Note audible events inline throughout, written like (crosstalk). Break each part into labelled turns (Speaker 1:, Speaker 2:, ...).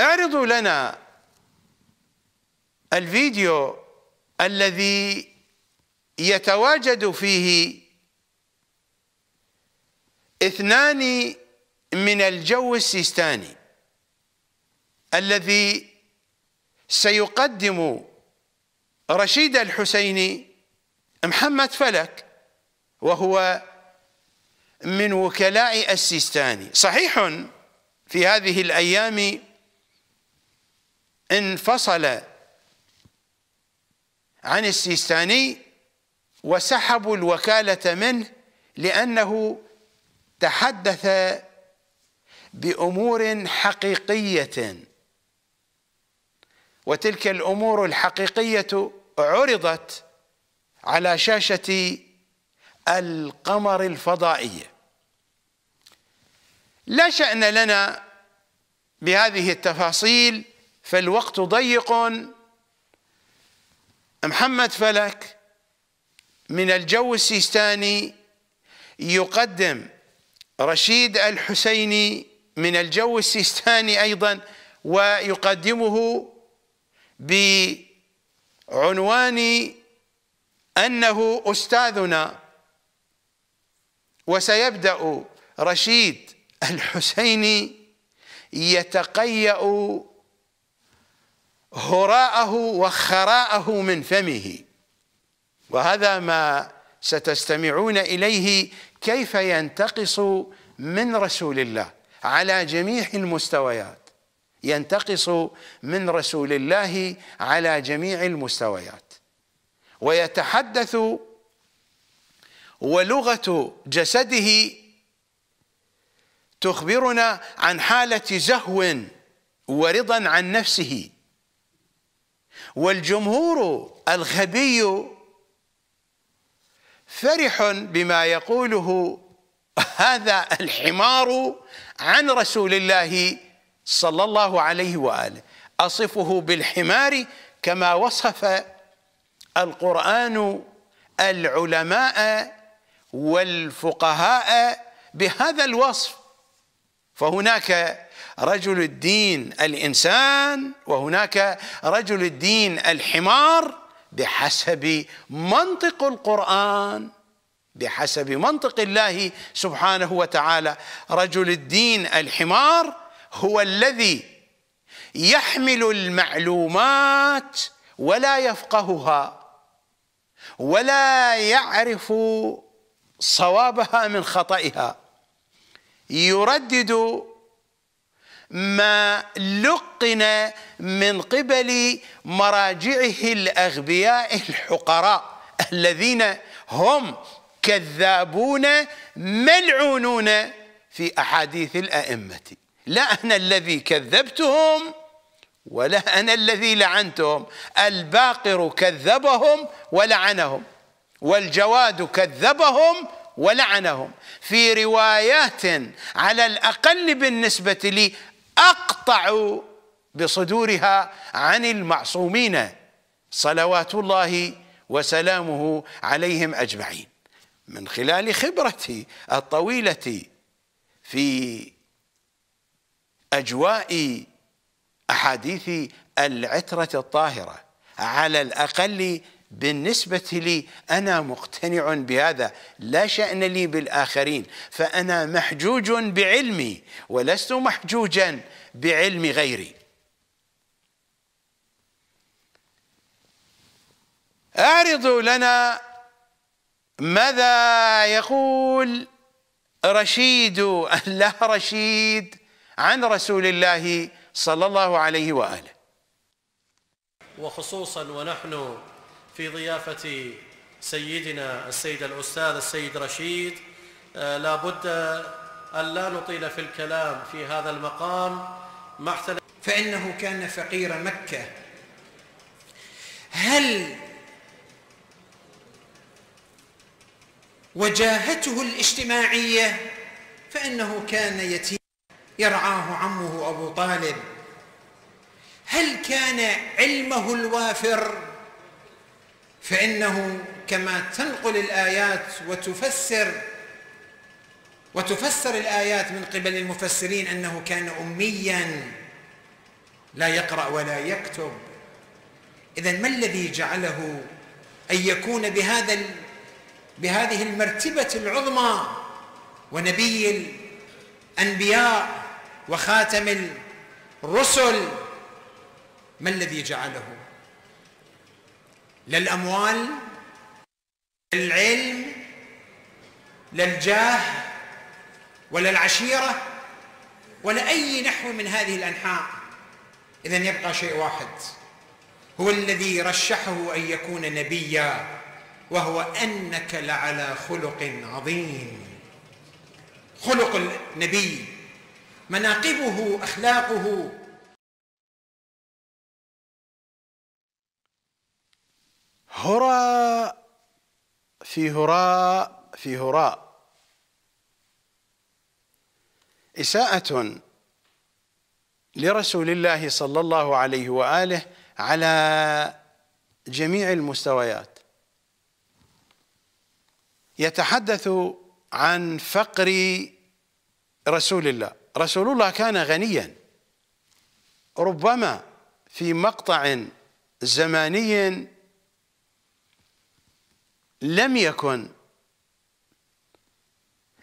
Speaker 1: اعرضوا لنا الفيديو الذي يتواجد فيه اثنان من الجو السيستاني الذي سيقدم رشيد الحسيني محمد فلك وهو من وكلاء السيستاني صحيح في هذه الأيام انفصل عن السيستاني وسحبوا الوكالة منه لأنه تحدث بأمور حقيقية وتلك الأمور الحقيقية عرضت على شاشة القمر الفضائية لا شأن لنا بهذه التفاصيل فالوقت ضيق محمد فلك من الجو السيستاني يقدم رشيد الحسيني من الجو السيستاني أيضا ويقدمه بعنوان أنه أستاذنا وسيبدأ رشيد الحسيني يتقيأ هراءه وخراءه من فمه وهذا ما ستستمعون إليه كيف ينتقص من رسول الله على جميع المستويات ينتقص من رسول الله على جميع المستويات ويتحدث ولغة جسده تخبرنا عن حالة زهو ورضا عن نفسه والجمهور الغبي فرح بما يقوله هذا الحمار عن رسول الله صلى الله عليه واله اصفه بالحمار كما وصف القران العلماء والفقهاء بهذا الوصف فهناك رجل الدين الانسان وهناك رجل الدين الحمار بحسب منطق القران بحسب منطق الله سبحانه وتعالى رجل الدين الحمار هو الذي يحمل المعلومات ولا يفقهها ولا يعرف صوابها من خطئها يردد ما لقن من قبل مراجعه الاغبياء الحقراء الذين هم كذابون ملعونون في احاديث الائمه لا انا الذي كذبتهم ولا انا الذي لعنتهم الباقر كذبهم ولعنهم والجواد كذبهم ولعنهم في روايات على الاقل بالنسبه لي اقطع بصدورها عن المعصومين صلوات الله وسلامه عليهم أجمعين من خلال خبرتي الطويلة في أجواء أحاديث العترة الطاهرة على الأقل بالنسبة لي أنا مقتنع بهذا لا شأن لي بالآخرين فأنا محجوج بعلمي ولست محجوجا بعلم غيري اعرضوا لنا ماذا يقول رشيد (laughs) الله رشيد عن رسول الله صلى الله عليه وآله وخصوصا ونحن في ضيافة سيدنا السيد الأستاذ السيد رشيد آه، لا بد أن لا نطيل في الكلام
Speaker 2: في هذا المقام ما فإنه كان فقير مكة هل وجاهته الاجتماعية فإنه كان يتيم يرعاه عمه أبو طالب هل كان علمه الوافر فانه كما تنقل الايات وتفسر وتفسر الايات من قبل المفسرين انه كان اميا لا يقرا ولا يكتب اذا ما الذي جعله ان يكون بهذا بهذه المرتبه العظمى ونبي الانبياء وخاتم الرسل ما الذي جعله للأموال للعلم للجاه ولا العشيرة ولا أي نحو من هذه الأنحاء إذا يبقى شيء واحد هو الذي رشحه أن يكون نبيا وهو أنك لعلى خلق عظيم خلق النبي
Speaker 1: مناقبه أخلاقه هراء في هراء في هراء إساءة لرسول الله صلى الله عليه وآله على جميع المستويات يتحدث عن فقر رسول الله رسول الله كان غنيا ربما في مقطع زماني لم يكن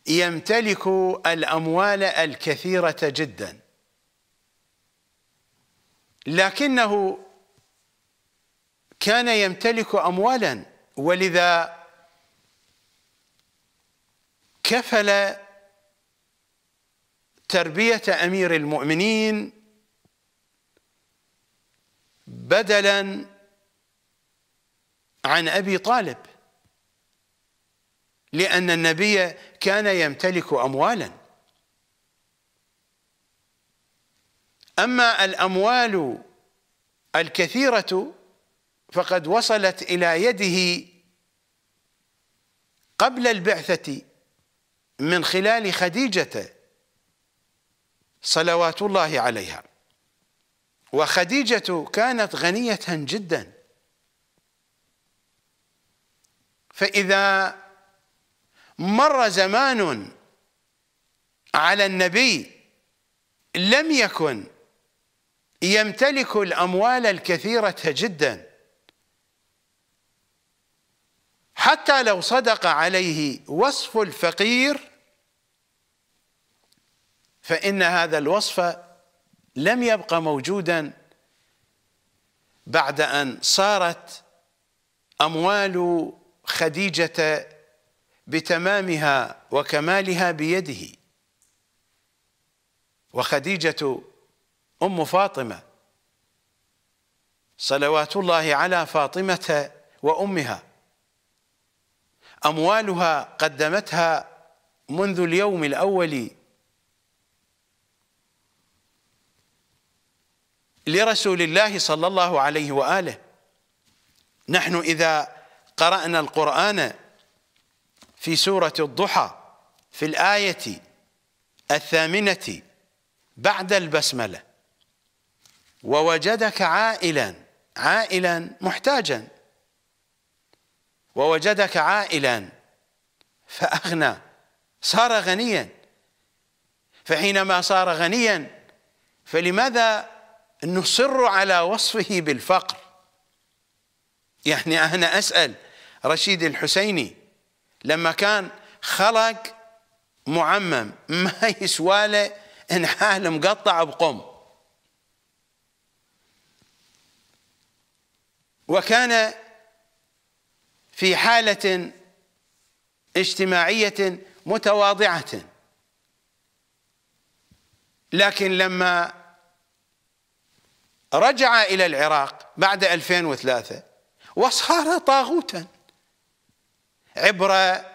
Speaker 1: يمتلك الأموال الكثيرة جدا لكنه كان يمتلك أموالا ولذا كفل تربية أمير المؤمنين بدلا عن أبي طالب لأن النبي كان يمتلك أموالا أما الأموال الكثيرة فقد وصلت إلى يده قبل البعثة من خلال خديجة صلوات الله عليها وخديجة كانت غنية جدا فإذا مر زمان على النبي لم يكن يمتلك الأموال الكثيرة جدا حتى لو صدق عليه وصف الفقير فإن هذا الوصف لم يبقى موجودا بعد أن صارت أموال خديجة بتمامها وكمالها بيده وخديجة أم فاطمة صلوات الله على فاطمة وأمها أموالها قدمتها منذ اليوم الأول لرسول الله صلى الله عليه وآله نحن إذا قرأنا القرآن في سورة الضحى في الآية الثامنة بعد البسملة ووجدك عائلا عائلا محتاجا ووجدك عائلا فأغنى صار غنيا فحينما صار غنيا فلماذا نصر على وصفه بالفقر يعني أنا أسأل رشيد الحسيني لما كان خلق معمم ما يسوى له نحال مقطع بقم وكان في حالة اجتماعية متواضعة لكن لما رجع إلى العراق بعد 2003 وصار طاغوتا عبرة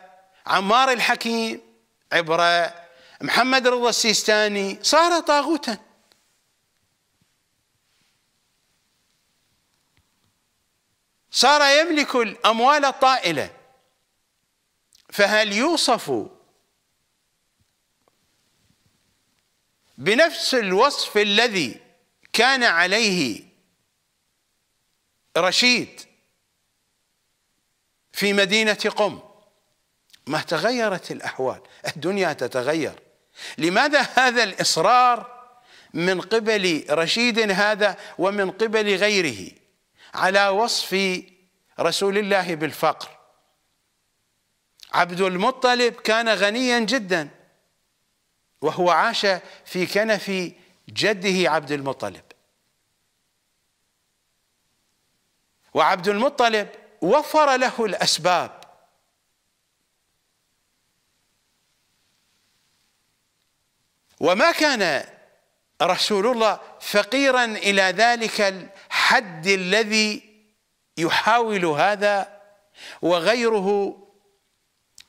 Speaker 1: عمار الحكيم عبرة محمد رضا السيستاني صار طاغوتا صار يملك الأموال الطائلة فهل يوصف بنفس الوصف الذي كان عليه رشيد في مدينة قم ما تغيرت الأحوال الدنيا تتغير لماذا هذا الإصرار من قبل رشيد هذا ومن قبل غيره على وصف رسول الله بالفقر عبد المطلب كان غنيا جدا وهو عاش في كنف جده عبد المطلب وعبد المطلب وفر له الأسباب وما كان رسول الله فقيرا إلى ذلك الحد الذي يحاول هذا وغيره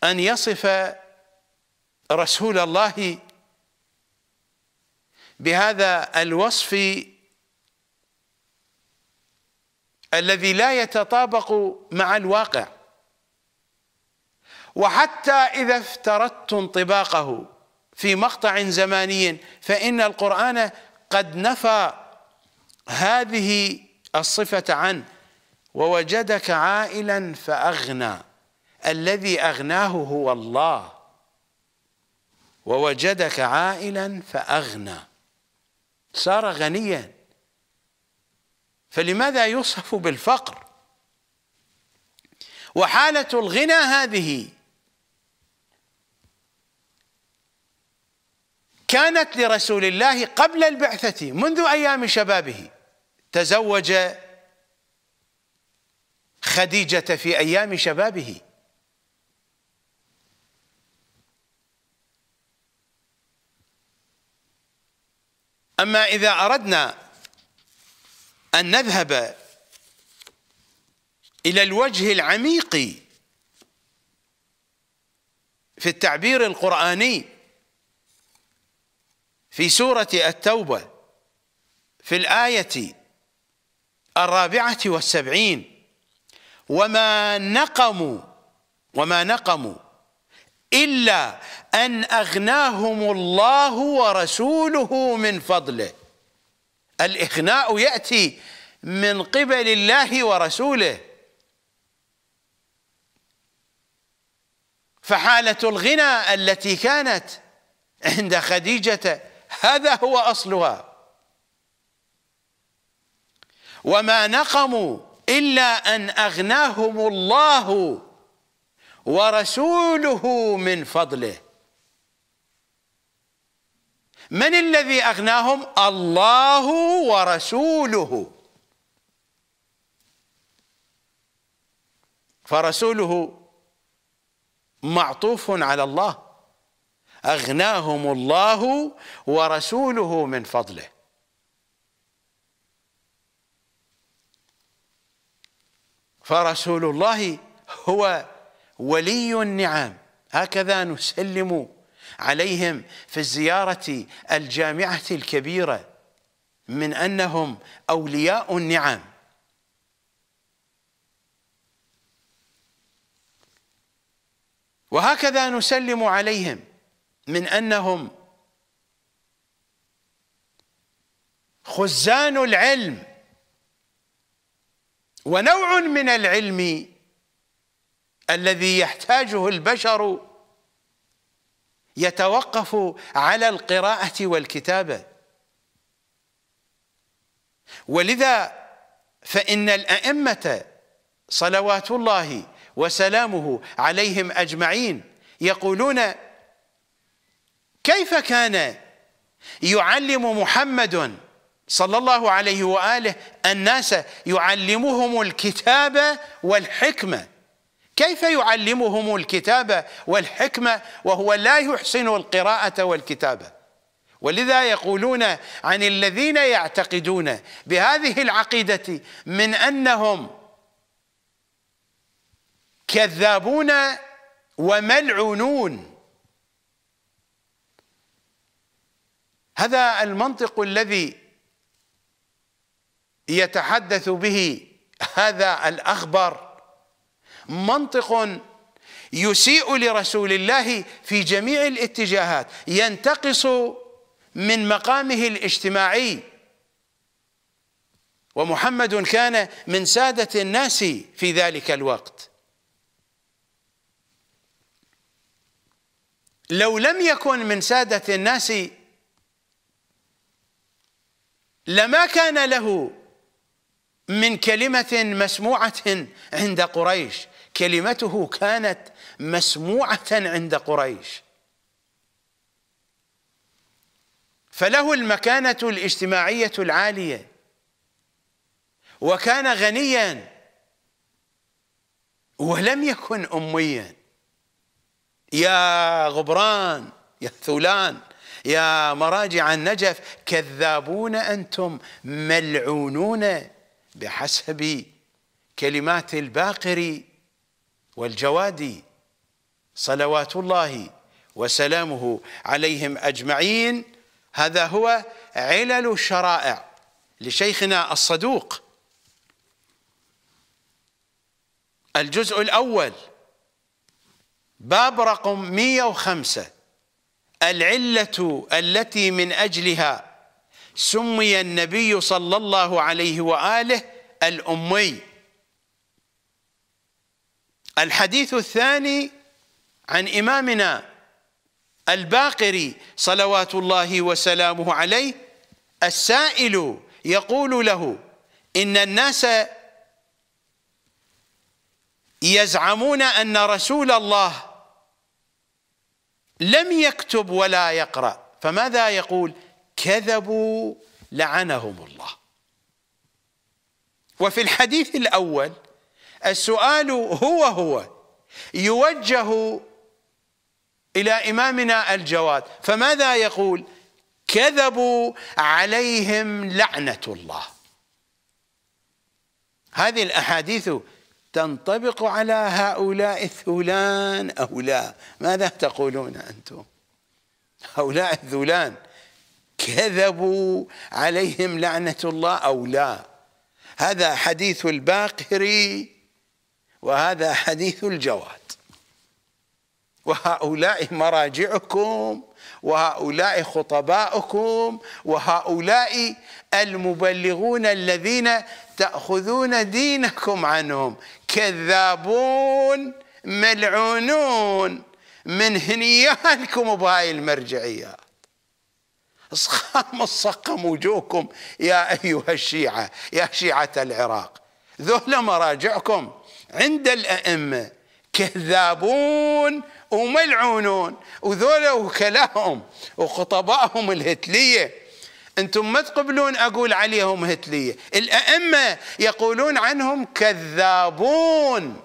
Speaker 1: أن يصف رسول الله بهذا الوصف الذي لا يتطابق مع الواقع وحتى إذا افترضت انطباقه في مقطع زماني فإن القرآن قد نفى هذه الصفة عنه ووجدك عائلا فأغنى الذي أغناه هو الله ووجدك عائلا فأغنى صار غنيا فلماذا يوصف بالفقر وحالة الغنى هذه كانت لرسول الله قبل البعثة منذ أيام شبابه تزوج خديجة في أيام شبابه أما إذا أردنا أن نذهب إلى الوجه العميق في التعبير القرآني في سورة التوبة في الآية الرابعة والسبعين وما نقموا وما نقموا إلا أن أغناهم الله ورسوله من فضله الإغناء يأتي من قبل الله ورسوله فحالة الغنى التي كانت عند خديجة هذا هو أصلها وما نقموا إلا أن أغناهم الله ورسوله من فضله من الذي أغناهم الله ورسوله فرسوله معطوف على الله أغناهم الله ورسوله من فضله فرسول الله هو ولي النعم هكذا نسلم عليهم في الزيارة الجامعة الكبيرة من أنهم أولياء النعم وهكذا نسلم عليهم من أنهم خزان العلم ونوع من العلم الذي يحتاجه البشر يتوقف على القراءة والكتابة ولذا فإن الأئمة صلوات الله وسلامه عليهم أجمعين يقولون كيف كان يعلم محمد صلى الله عليه وآله الناس يعلمهم الكتاب والحكمة كيف يعلمهم الكتابة والحكمة وهو لا يحسن القراءة والكتابة ولذا يقولون عن الذين يعتقدون بهذه العقيدة من أنهم كذابون وملعونون هذا المنطق الذي يتحدث به هذا الأخبر منطق يسيء لرسول الله في جميع الاتجاهات ينتقص من مقامه الاجتماعي ومحمد كان من سادة الناس في ذلك الوقت لو لم يكن من سادة الناس لما كان له من كلمة مسموعة عند قريش كلمته كانت مسموعة عند قريش فله المكانة الاجتماعية العالية وكان غنيا ولم يكن أميا يا غبران يا ثولان يا مراجع النجف كذابون أنتم ملعونون بحسب كلمات الباقر والجواد صلوات الله وسلامه عليهم أجمعين هذا هو علل الشرائع لشيخنا الصدوق الجزء الأول باب رقم 105 العلة التي من أجلها سمي النبي صلى الله عليه وآله الأمي الحديث الثاني عن إمامنا الباقري صلوات الله وسلامه عليه السائل يقول له إن الناس يزعمون أن رسول الله لم يكتب ولا يقرأ فماذا يقول؟ كذبوا لعنهم الله وفي الحديث الأول السؤال هو هو يوجه إلى إمامنا الجواد فماذا يقول كذبوا عليهم لعنة الله هذه الأحاديث تنطبق على هؤلاء الثولان أو لا ماذا تقولون أنتم هؤلاء الذولان كذبوا عليهم لعنة الله أو لا هذا حديث الباقري وهذا حديث الجواد وهؤلاء مراجعكم وهؤلاء خطباءكم وهؤلاء المبلغون الذين تأخذون دينكم عنهم كذابون ملعونون من هنيانكم بهاي المرجعيات صخام صقم وجوهكم يا أيها الشيعة يا شيعة العراق ذهل مراجعكم عند الأئمة كذابون وملعونون وذولا وكلاهم وخطبائهم الهتلية أنتم ما تقبلون أقول عليهم هتلية الأئمة يقولون عنهم كذابون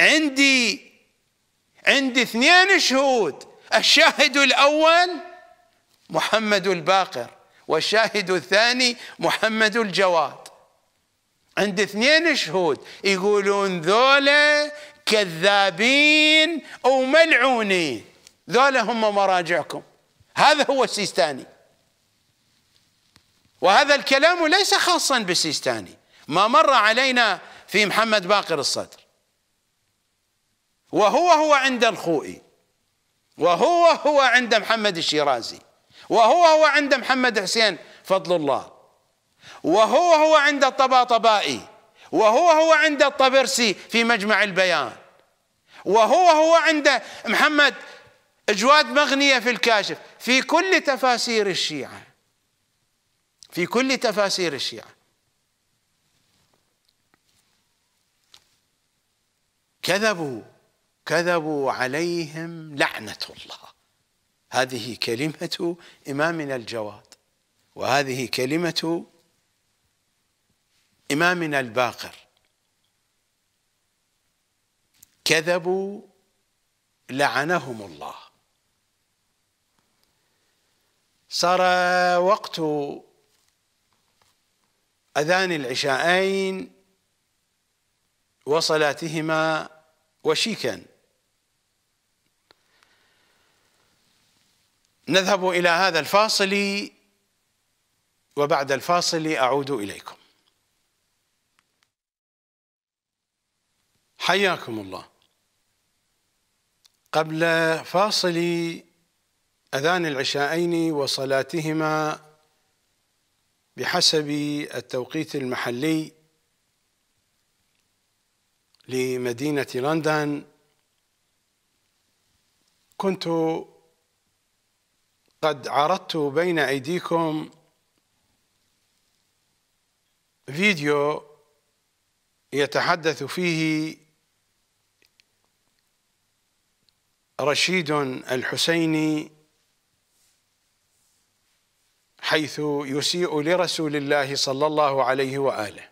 Speaker 1: عندي عندي اثنين شهود الشاهد الأول محمد الباقر والشاهد الثاني محمد الجواد عند اثنين شهود يقولون ذولا كذابين او ملعونين ذولا هم مراجعكم هذا هو السيستاني وهذا الكلام ليس خاصا بالسيستاني ما مر علينا في محمد باقر الصدر وهو هو عند الخوئي وهو هو عند محمد الشيرازي وهو هو عند محمد حسين فضل الله وهو هو عند الطباطبائي وهو هو عند الطبرسي في مجمع البيان وهو هو عند محمد جواد مغنية في الكاشف في كل تفاسير الشيعة في كل تفاسير الشيعة كذبوا كذبوا عليهم لعنة الله هذه كلمة إمامنا الجواد وهذه كلمة إمامنا الباقر كذبوا لعنهم الله صار وقت أذان العشاءين وصلاتهما وشيكاً نذهب إلى هذا الفاصل وبعد الفاصل أعود إليكم حياكم الله قبل فاصل أذان العشاءين وصلاتهما بحسب التوقيت المحلي لمدينة لندن كنت قد عرضت بين أيديكم فيديو يتحدث فيه رشيد الحسيني حيث يسيء لرسول الله صلى الله عليه وآله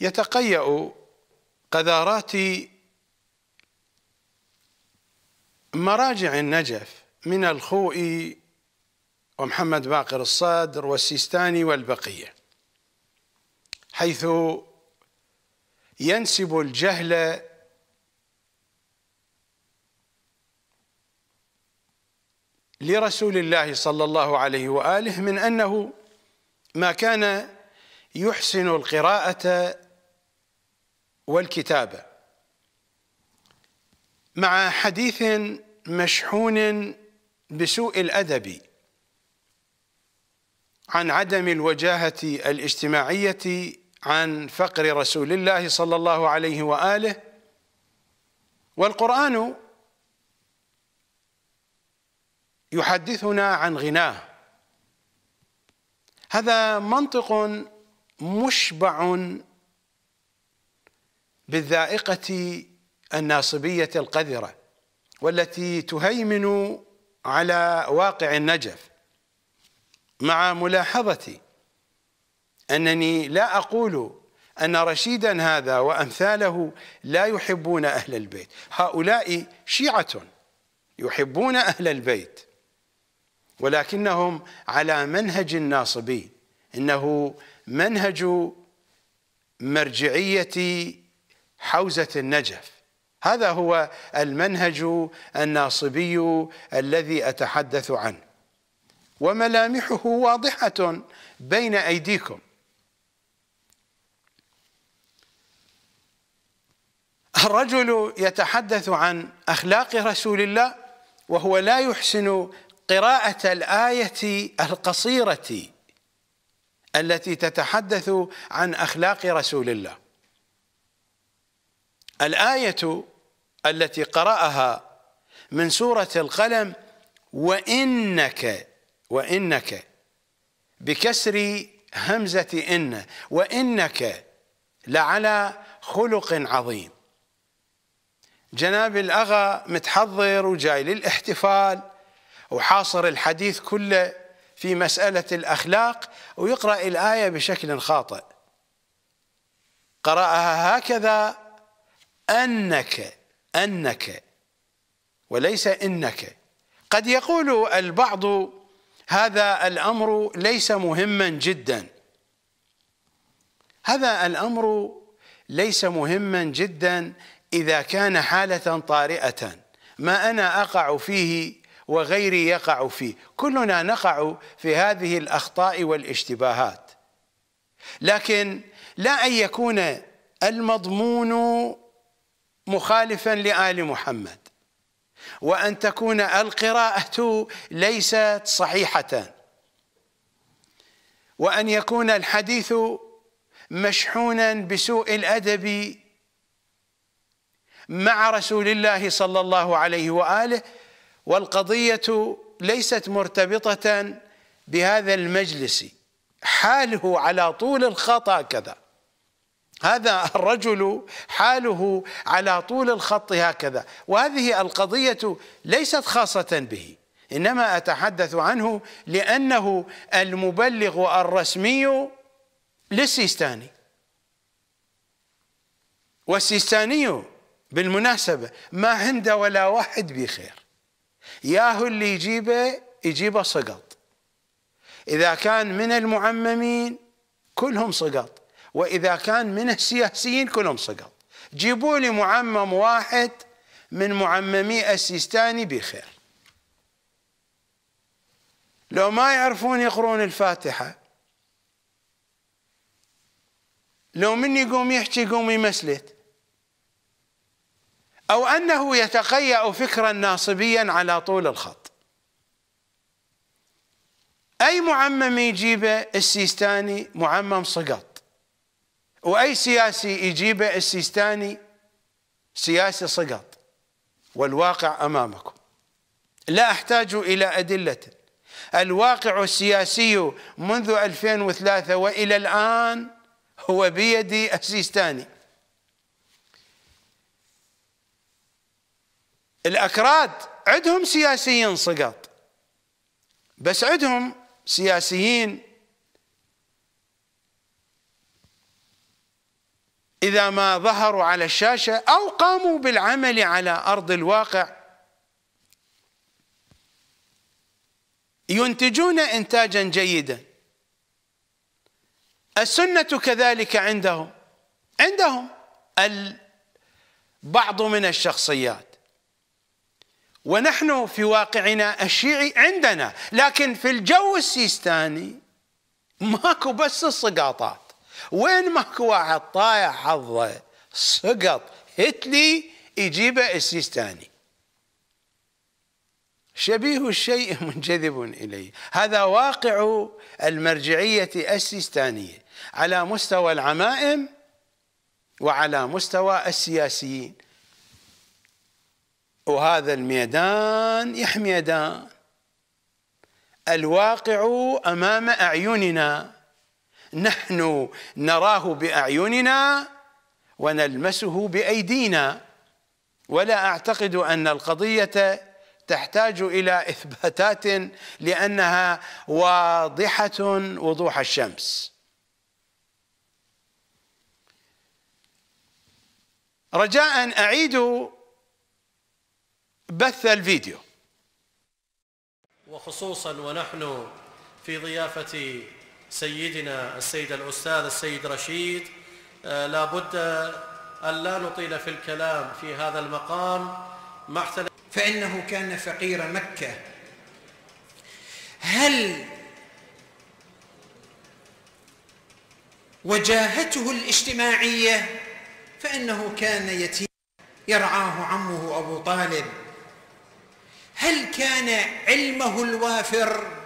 Speaker 1: يتقيأ قذارات مراجع النجف من الخوئي ومحمد باقر الصادر والسيستاني والبقية حيث ينسب الجهل لرسول الله صلى الله عليه وآله من أنه ما كان يحسن القراءة والكتابة مع حديث مشحون بسوء الأدب عن عدم الوجاهة الاجتماعية عن فقر رسول الله صلى الله عليه وآله والقرآن يحدثنا عن غناه هذا منطق مشبع بالذائقة الناصبية القذرة والتي تهيمن على واقع النجف مع ملاحظتي أنني لا أقول أن رشيدا هذا وأمثاله لا يحبون أهل البيت هؤلاء شيعة يحبون أهل البيت ولكنهم على منهج الناصبي إنه منهج مرجعية حوزة النجف هذا هو المنهج الناصبي الذي اتحدث عنه وملامحه واضحه بين ايديكم الرجل يتحدث عن اخلاق رسول الله وهو لا يحسن قراءه الايه القصيره التي تتحدث عن اخلاق رسول الله الايه التي قرأها من سورة القلم وإنك وإنك بكسر همزة إن وإنك لعلى خلق عظيم جناب الأغا متحضر وجاي للاحتفال وحاصر الحديث كله في مسألة الأخلاق ويقرأ الآية بشكل خاطئ قرأها هكذا أنك أنك وليس إنك قد يقول البعض هذا الأمر ليس مهما جدا هذا الأمر ليس مهما جدا إذا كان حالة طارئة ما أنا أقع فيه وغيري يقع فيه كلنا نقع في هذه الأخطاء والاشتباهات لكن لا أن يكون المضمون مخالفا لآل محمد وأن تكون القراءة ليست صحيحة وأن يكون الحديث مشحونا بسوء الأدب مع رسول الله صلى الله عليه وآله والقضية ليست مرتبطة بهذا المجلس حاله على طول الخطأ كذا هذا الرجل حاله على طول الخط هكذا وهذه القضية ليست خاصة به إنما أتحدث عنه لأنه المبلغ الرسمي للسيستاني والسيستاني بالمناسبة ما عنده ولا واحد بخير ياهو اللي يجيبه يجيبه سقط إذا كان من المعممين كلهم سقط واذا كان من السياسيين كلهم سقط جيبوا لي معمم واحد من معممي السيستاني بخير لو ما يعرفون يقرون الفاتحه لو من يقوم يحكي يقوم يمسلت أو أنه يتقيأ فكرا ناصبيا على طول الخط أي معمم يجيبه السيستاني معمم سقط واي سياسي يجيبه السيستاني سياسي سقط والواقع امامكم لا احتاج الى ادله الواقع السياسي منذ 2003 والى الان هو بيد السيستاني الاكراد عندهم سياسيين سقط بس عندهم سياسيين إذا ما ظهروا على الشاشة أو قاموا بالعمل على أرض الواقع ينتجون إنتاجا جيدا السنة كذلك عندهم عندهم بعض من الشخصيات ونحن في واقعنا الشيعي عندنا لكن في الجو السيستاني ماكو بس السقاطات وين ماكو واحد طايع حظه سقط هتلي يجيبه السيستاني شبيه الشيء (laughs) منجذب إليه هذا واقع المرجعية السيستانية على مستوى العمائم وعلى مستوى السياسيين وهذا الميدان يحميدان الواقع أمام أعيننا نحن نراه باعيننا ونلمسه بايدينا ولا اعتقد ان القضيه تحتاج الى (laughs) اثباتات لانها واضحه وضوح الشمس رجاء اعيدوا بث الفيديو وخصوصا ونحن في ضيافه سيدنا السيد الأستاذ السيد رشيد آه، لا بد أن لا نطيل في الكلام في هذا
Speaker 2: المقام فإنه كان فقير مكة هل وجاهته الاجتماعية فإنه كان يتيم يرعاه عمه أبو طالب هل كان علمه الوافر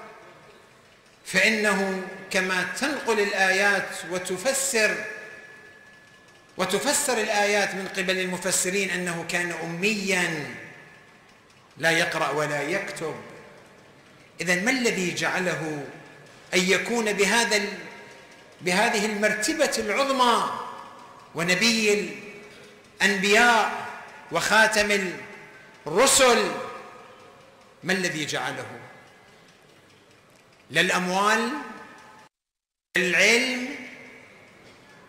Speaker 2: فإنه كما تنقل الآيات وتفسر وتفسر الآيات من قبل المفسرين أنه كان أمياً لا يقرأ ولا يكتب إذا ما الذي جعله أن يكون بهذا بهذه المرتبة العظمى ونبي الأنبياء وخاتم الرسل ما الذي جعله للأموال للعلم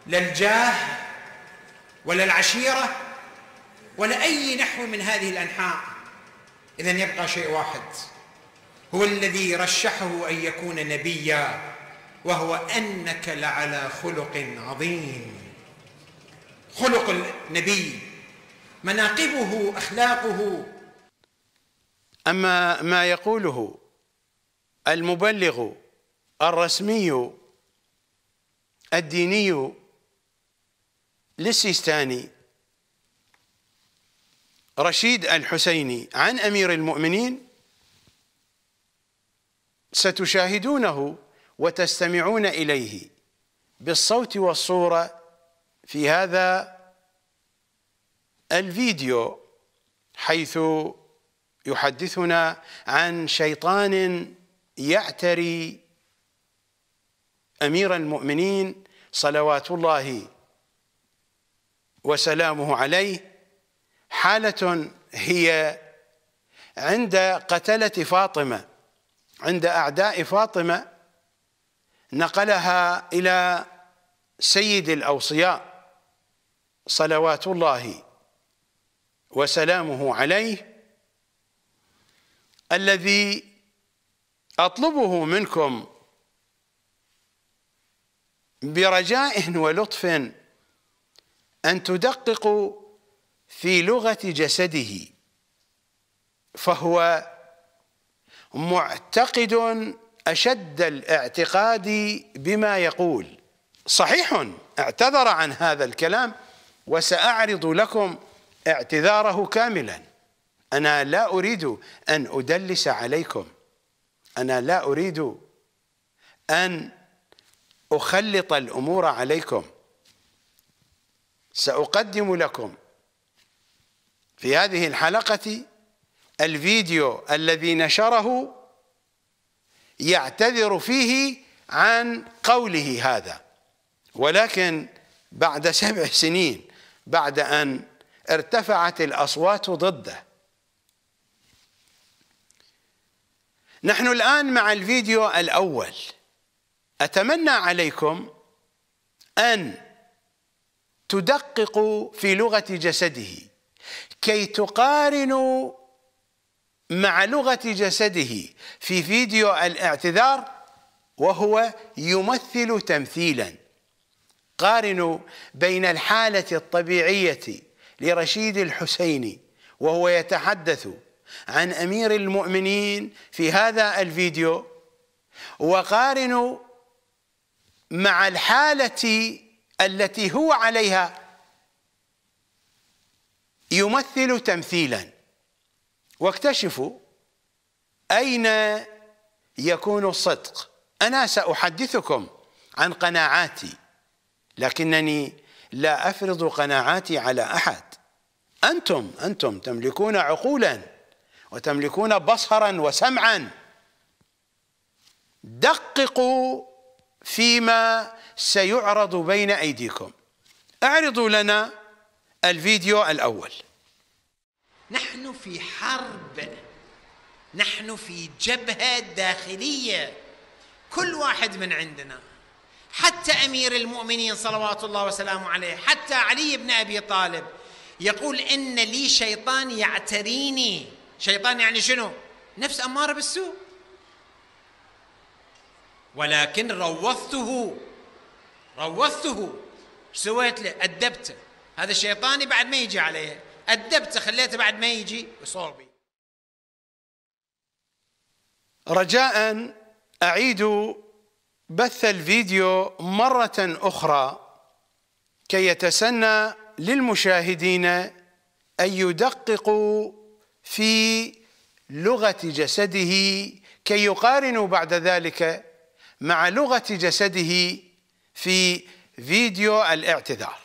Speaker 2: للجاه ولا العشيرة ولا أي نحو من هذه الأنحاء إذا يبقى شيء واحد هو الذي رشحه أن يكون نبيا وهو أنك لعلى خلق
Speaker 1: عظيم خلق النبي مناقبه أخلاقه أما ما يقوله المبلغ الرسمي الديني للسيستاني رشيد الحسيني عن أمير المؤمنين ستشاهدونه وتستمعون إليه بالصوت والصورة في هذا الفيديو حيث يحدثنا عن شيطان يعتري امير المؤمنين صلوات الله وسلامه عليه حاله هي عند قتله فاطمه عند اعداء فاطمه نقلها الى سيد الاوصياء صلوات الله وسلامه عليه الذي أطلبه منكم برجاء ولطف أن تدققوا في لغة جسده فهو معتقد أشد الاعتقاد بما يقول صحيح اعتذر عن هذا الكلام وسأعرض لكم اعتذاره كاملا أنا لا أريد أن أدلس عليكم أنا لا أريد أن أخلط الأمور عليكم سأقدم لكم في هذه الحلقة الفيديو الذي نشره يعتذر فيه عن قوله هذا ولكن بعد سبع سنين بعد أن ارتفعت الأصوات ضده نحن الآن مع الفيديو الأول أتمنى عليكم أن تدققوا في لغة جسده كي تقارنوا مع لغة جسده في فيديو الاعتذار وهو يمثل تمثيلا قارنوا بين الحالة الطبيعية لرشيد الحسيني وهو يتحدث عن امير المؤمنين في هذا الفيديو وقارنوا مع الحاله التي هو عليها يمثل تمثيلا واكتشفوا اين يكون الصدق انا ساحدثكم عن قناعاتي لكنني لا افرض قناعاتي على احد انتم انتم تملكون عقولا وتملكون بصرا وسمعا دققوا فيما سيعرض بين ايديكم اعرضوا لنا الفيديو الاول
Speaker 2: نحن في حرب نحن في جبهه داخليه كل واحد من عندنا حتى امير المؤمنين صلوات الله وسلامه عليه حتى علي بن ابي طالب يقول ان لي شيطان يعتريني شيطان يعني شنو نفس أمارة بالسوء ولكن روضته روضته سويت له أدبته هذا الشيطاني بعد ما يجي عليه أدبته خليته بعد ما يجي يصور بي
Speaker 1: رجاء أعيد بث الفيديو مرة أخرى كي يتسنى للمشاهدين أن يدققوا في لغة جسده كي يقارنوا بعد ذلك مع لغة جسده في فيديو الاعتذار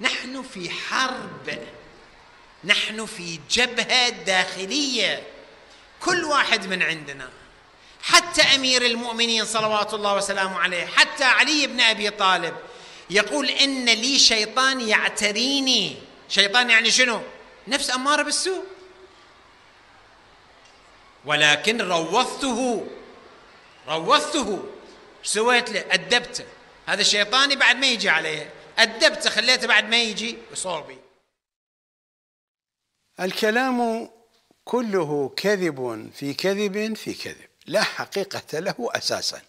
Speaker 2: نحن في حرب نحن في جبهة داخلية كل واحد من عندنا حتى أمير المؤمنين صلوات الله وسلامه عليه حتى علي بن أبي طالب يقول إن لي شيطان يعتريني شيطان يعني شنو؟ نفس اماره بالسوء ولكن روضته روضته سويت له ادبته هذا الشيطاني بعد ما يجي عليه ادبته خليته بعد ما يجي يصور بي
Speaker 1: الكلام كله كذب في كذب في كذب لا حقيقة له أساسا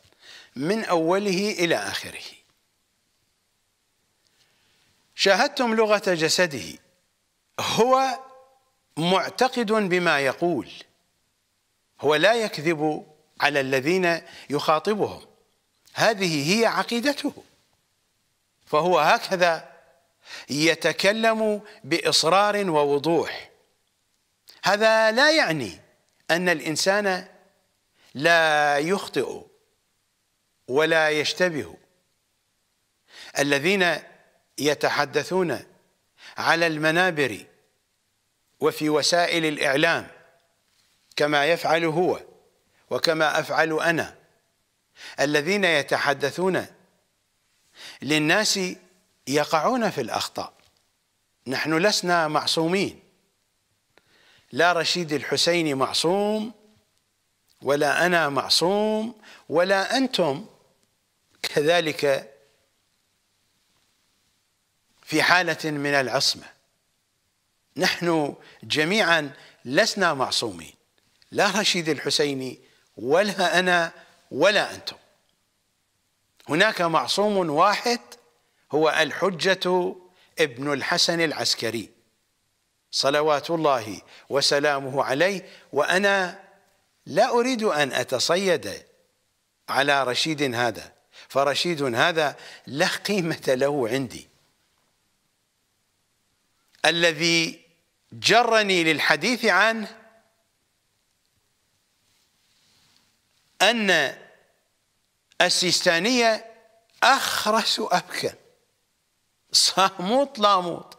Speaker 1: من أوله إلى آخره شاهدتم لغة جسده هو معتقد بما يقول هو لا يكذب على الذين يخاطبهم هذه هي عقيدته فهو هكذا يتكلم باصرار ووضوح هذا لا يعني ان الانسان لا يخطئ ولا يشتبه الذين يتحدثون على المنابر وفي وسائل الإعلام كما يفعل هو وكما أفعل أنا الذين يتحدثون للناس يقعون في الأخطاء نحن لسنا معصومين لا رشيد الحسيني معصوم ولا أنا معصوم ولا أنتم كذلك في حالة من العصمة نحن جميعا لسنا معصومين لا رشيد الحسيني ولا أنا ولا أنتم هناك معصوم واحد هو الحجة ابن الحسن العسكري صلوات الله وسلامه عليه وأنا لا أريد أن أتصيد على رشيد هذا فرشيد هذا لا قيمة له عندي الذي جرني للحديث عنه أن السيستانية أخرس أبكى صاموت لاموت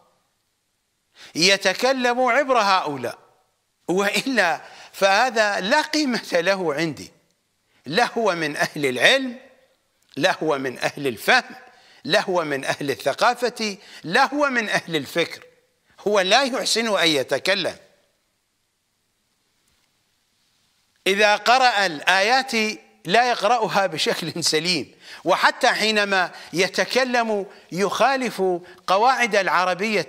Speaker 1: يتكلم عبر هؤلاء وإلا فهذا لا قيمة له عندي لا هو من أهل العلم لا هو من أهل الفهم لا هو من أهل الثقافة لا هو من أهل الفكر هو لا يحسن أن يتكلم إذا قرأ الآيات لا يقرأها بشكل (laughs) سليم وحتى حينما يتكلم يخالف قواعد العربية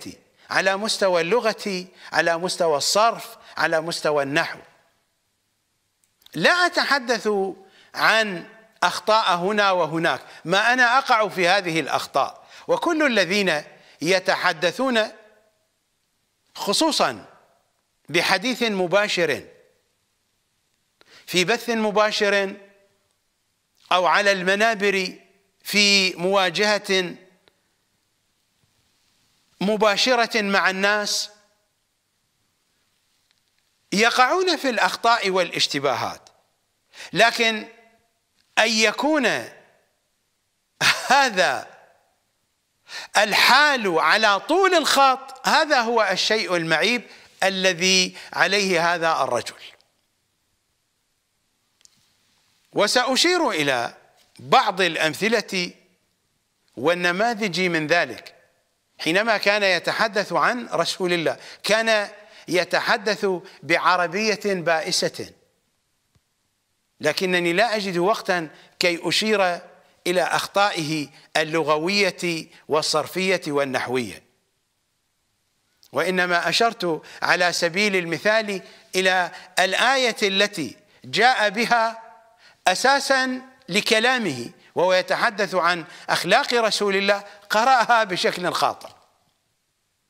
Speaker 1: على مستوى اللغة على مستوى الصرف على مستوى النحو لا أتحدث عن أخطاء هنا وهناك ما أنا أقع في هذه الأخطاء وكل الذين يتحدثون خصوصا بحديث مباشر في بث مباشر او على المنابر في مواجهه مباشره مع الناس يقعون في الاخطاء والاشتباهات لكن ان يكون هذا الحال على طول الخط هذا هو الشيء المعيب الذي عليه هذا الرجل وساشير الى بعض الامثله والنماذج من ذلك حينما كان يتحدث عن رسول الله كان يتحدث بعربيه بائسه لكنني لا اجد وقتا كي اشير إلى أخطائه اللغوية والصرفية والنحوية وإنما أشرت على سبيل المثال إلى الآية التي جاء بها أساسا لكلامه وهو يتحدث عن أخلاق رسول الله قرأها بشكل خاطئ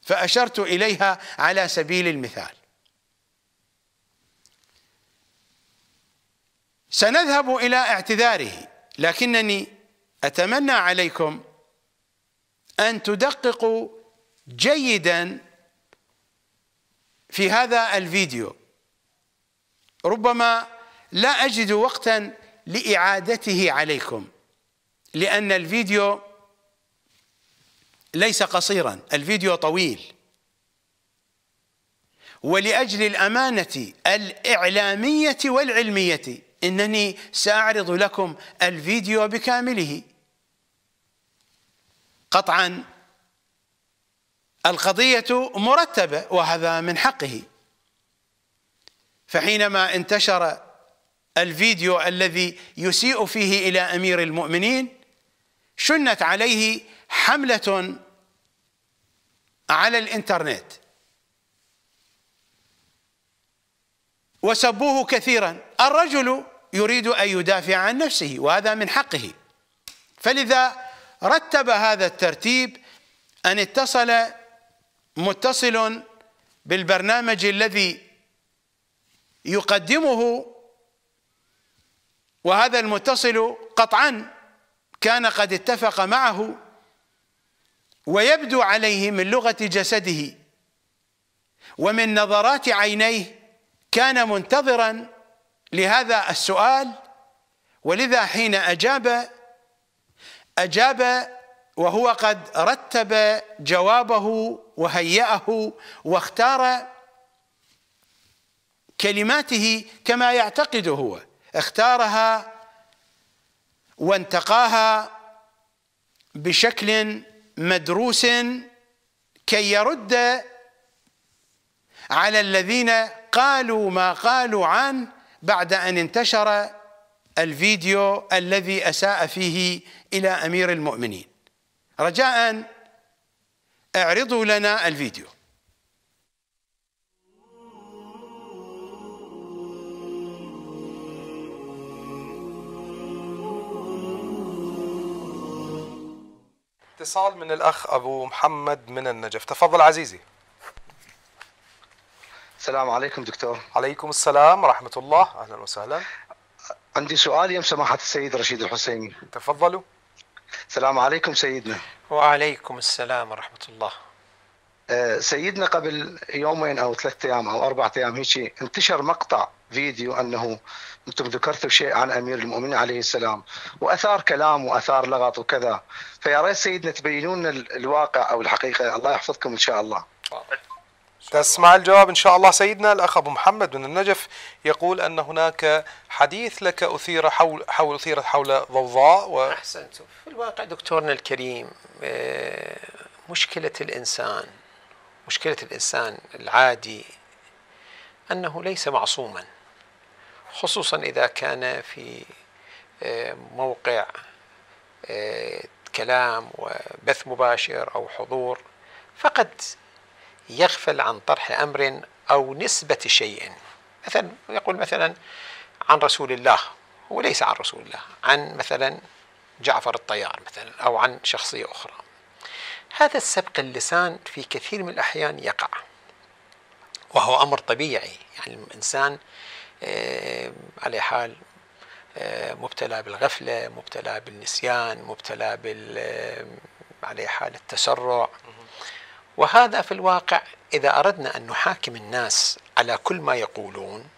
Speaker 1: فأشرت إليها على سبيل المثال سنذهب إلى اعتذاره لكنني أتمنى عليكم أن تدققوا جيدا في هذا الفيديو ربما لا أجد وقتا لإعادته عليكم لأن الفيديو ليس قصيرا الفيديو طويل ولأجل الأمانة الإعلامية والعلمية إنني سأعرض لكم الفيديو بكامله قطعا القضية مرتبة وهذا من حقه فحينما انتشر الفيديو الذي يسيء فيه إلى أمير المؤمنين شنت عليه حملة على الإنترنت وسبوه كثيراً الرجل يريد أن يدافع عن نفسه وهذا من حقه فلذا رتب هذا الترتيب أن اتصل متصل بالبرنامج الذي يقدمه وهذا المتصل قطعا كان قد اتفق معه ويبدو عليه من لغة جسده ومن نظرات عينيه كان منتظرا لهذا السؤال ولذا حين اجاب اجاب وهو قد رتب جوابه وهيأه واختار كلماته كما يعتقد هو اختارها وانتقاها بشكل مدروس كي يرد على الذين قالوا ما قالوا عنه بعد أن انتشر الفيديو الذي أساء فيه إلى أمير المؤمنين رجاء اعرضوا لنا الفيديو
Speaker 2: اتصال من الأخ أبو محمد من النجف تفضل عزيزي السلام عليكم دكتور عليكم السلام ورحمة الله أهلا وسهلا عندي سؤال يم سماحة السيد رشيد الحسيني تفضلوا السلام عليكم سيدنا وعليكم السلام ورحمة الله آه، سيدنا قبل يومين أو ثلاثة أيام أو أربعة أيام هيك انتشر مقطع فيديو أنه أنتم ذكرتوا شيء عن أمير المؤمنين عليه السلام وأثار كلام وأثار لغط وكذا فيا ريت سيدنا تبينون الواقع أو الحقيقة الله يحفظكم إن شاء الله
Speaker 1: تسمع الجواب إن شاء الله سيدنا الأخ أبو محمد من النجف يقول أن هناك حديث لك
Speaker 2: أثير حول, حول أثيرت حول ضوضاء و... أحسنت في الواقع دكتورنا الكريم آه، مشكلة الإنسان مشكلة الإنسان العادي أنه ليس معصوما خصوصا إذا كان في آه، موقع آه، كلام وبث مباشر أو حضور فقد يغفل عن طرح أمر أو نسبة شيء مثلا يقول مثلا عن رسول الله هو ليس عن رسول الله عن مثلا جعفر الطيار مثلا أو عن شخصية أخرى هذا السبق اللسان في كثير من الأحيان يقع وهو أمر طبيعي يعني الإنسان آه، على حال آه، مبتلى بالغفلة مبتلى بالنسيان مبتلى بال آه، على حال التسرع وهذا في الواقع إذا أردنا أن نحاكم الناس على كل ما يقولون